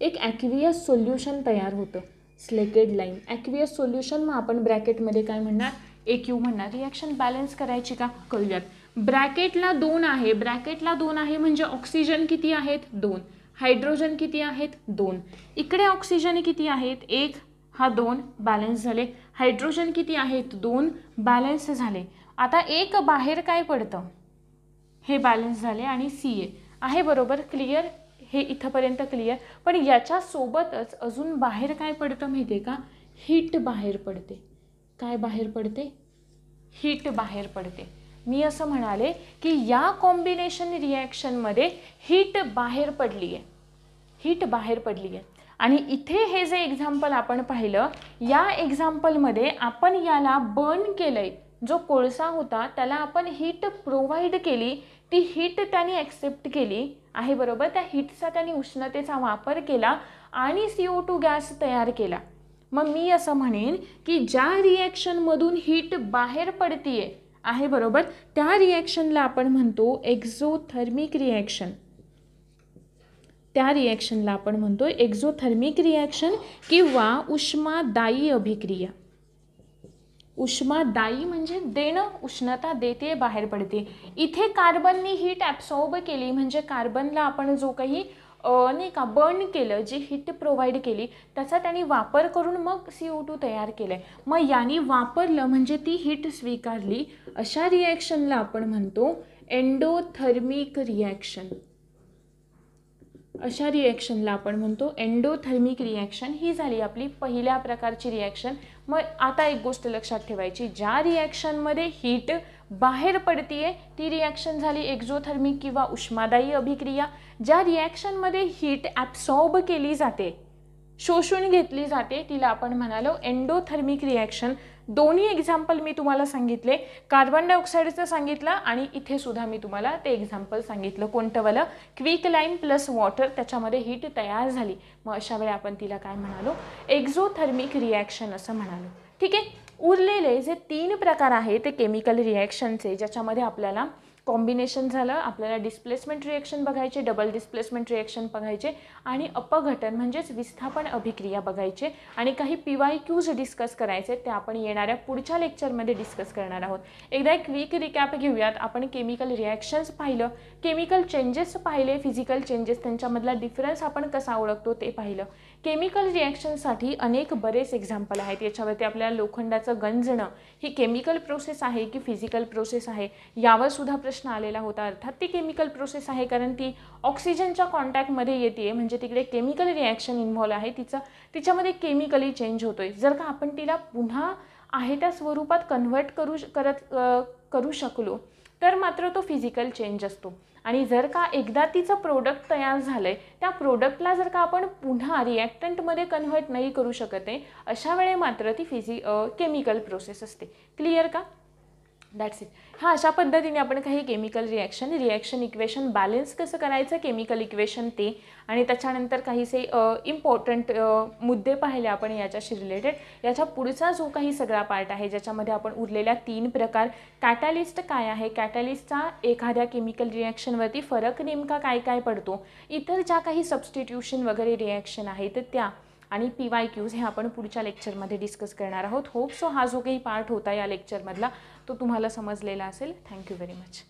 एक ॲक्वियस सोल्युशन तयार होतं स्लेकेड लाईम ॲक्वियस सोल्युशन मग आपण ब्रॅकेटमध्ये काय म्हणणार ए क्यू म्हणणार रिॲक्शन बॅलन्स करायची का करूयात ब्रॅकेटला दोन आहे ब्रॅकेटला दोन आहे म्हणजे ऑक्सिजन किती आहेत दोन हायड्रोजन किती आहेत दोन इकडे ऑक्सिजन किती आहेत एक हा दोन बॅलन्स झाले हायड्रोजन किती आहेत दोन बॅलन्स झाले आता एक बाहेर काय पडतं हे बॅलन्स झाले आणि सी ए आहे बरोबर क्लिअर हे इथंपर्यंत क्लिअर पण याच्यासोबतच अजून बाहेर काय पडतं माहिती आहे का हीट बाहेर पडते काय बाहेर पडते हीट बाहेर पडते मी असं म्हणाले की या कॉम्बिनेशन रिॲक्शनमध्ये हीट बाहेर पडली आहे हीट बाहेर पडली आहे आणि इथे हे जे एक्झाम्पल आपण पाहिलं या एक्झाम्पलमध्ये आपण याला बर्न केलं आहे जो कोळसा होता त्याला आपण हीट प्रोव्हाइड केली ती हीट त्याने ॲक्सेप्ट केली आहे बरोबर त्या हीटचा त्याने उष्णतेचा वापर केला आणि सी ओ टू गॅस तयार केला मग मी असं म्हणेन की ज्या रिॲक्शनमधून हीट बाहेर पडतीये आहे बरोबर त्या रिॲक्शनला आपण म्हणतो एक्झोथर्मिक रिॲक्शन त्या रिॲक्शनला आपण म्हणतो एक्झोथर्मिक रिॲक्शन किंवा उष्मादायी अभिक्रिया उष्मादायी म्हणजे देणं उष्णता देते बाहेर पडते इथे कार्बननी ही ॲप्सॉर्ब केली म्हणजे कार्बनला आपण जो काही नाही का बर्न केलं जी हिट प्रोव्हाइड केली त्याचा त्यांनी वापर करून मग सी ओ टू तयार केलं आहे मग यांनी वापरलं म्हणजे ती हिट स्वीकारली अशा रिॲक्शनला आपण म्हणतो एन्डोथर्मिक रिॲक्शन अशा रिॲक्शनला आपण म्हणतो एन्डोथर्मिक रिॲक्शन ही झाली आपली पहिल्या प्रकारची रिॲक्शन मग आता एक गोष्ट लक्षात ठेवायची ज्या रिॲक्शनमध्ये हीट बाहेर पडतीये ती रिॲक्शन झाली एक्झोथर्मिक किंवा उष्मादायी अभिक्रिया ज्या रिॲक्शनमध्ये हीट ॲब्सॉर्ब केली जाते शोषून घेतली जाते तिला आपण म्हणालो एंडोथर्मिक रिॲक्शन दोन्ही एक्झाम्पल मी तुम्हाला सांगितले कार्बन डायऑक्साईडचं सांगितलं आणि इथे सुद्धा मी तुम्हाला ते एक्झाम्पल सांगितलं कोणतंवालं क्विक लाईन प्लस वॉटर त्याच्यामध्ये हीट तयार झाली मग अशा वेळी आपण तिला काय म्हणालो एक्झोथर्मिक रिॲक्शन असं म्हणालो ठीक आहे उरलेले जे तीन प्रकार आहे ते केमिकल रिॲक्शनचे ज्याच्यामध्ये आपल्याला कॉम्बिनेशन झालं आपल्याला डिस्प्लेसमेंट रिॲक्शन बघायचे डबल डिस्प्लेसमेंट रिॲक्शन बघायचे आणि अपघटन म्हणजेच विस्थापन अभिक्रिया बघायचे आणि काही पी वाय क्यूज डिस्कस करायचे ते आपण येणाऱ्या पुढच्या लेक्चरमध्ये डिस्कस करणार आहोत एकदा एक वीक रिकॅप घेऊयात आपण केमिकल रिॲक्शन्स पाहिलं केमिकल चेंजेस पाहिले फिजिकल चेंजेस त्यांच्यामधला डिफरन्स आपण कसा ओळखतो ते पाहिलं केमिकल रिॲक्शनसाठी अनेक बरेच एक्झाम्पल आहेत याच्यावरती आपल्याला लोखंडाचं गंजणं ही केमिकल प्रोसेस आहे की फिजिकल प्रोसेस आहे यावर सुद्धा प्रश्न आलेला होता अर्थात ती केमिकल प्रोसेस आहे कारण ती ऑक्सिजनच्या कॉन्टॅक्टमध्ये येते म्हणजे तिकडे केमिकल रिॲक्शन इन्व्हॉल्व आहे तिचं तिच्यामध्ये केमिकली चेंज होतोय जर का आपण तिला पुन्हा आहे त्या स्वरूपात कन्व्हर्ट करू करत करू शकलो तर मात्र तो फिजिकल चेंज असतो आणि जर का एकदा तिचं प्रोडक्ट तयार झालं आहे त्या प्रोडक्टला जर का आपण पुन्हा रिॲक्टंटमध्ये कन्व्हर्ट नाही करू शकत आहे अशा वेळे मात्र ती फिजि केमिकल प्रोसेस असते क्लिअर का दॅट्स इट हां अशा पद्धतीने आपण काही chemical reaction reaction equation balance कसं करायचं केमिकल इक्वेशन ते आणि त्याच्यानंतर काहीसे इम्पॉर्टंट मुद्दे पाहिले आपण याच्याशी रिलेटेड याच्या पुढचा जो काही सगळा पार्ट आहे ज्याच्यामध्ये आपण उरलेल्या तीन प्रकार कॅटॅलिस्ट काय आहे कॅटॅलिस्टचा एखाद्या केमिकल रिॲक्शनवरती फरक नेमका काय काय पडतो इतर ज्या काही सबस्टिट्यूशन वगैरे रिॲक्शन आहे त्या आणि पी वाय क्यूज हे आपण पुढच्या लेक्चरमध्ये डिस्कस करणार आहोत होप सो हा जो काही पार्ट होता या लेक्चरमधला तो तुम्हाला समजलेला असेल थँक्यू व्हेरी मच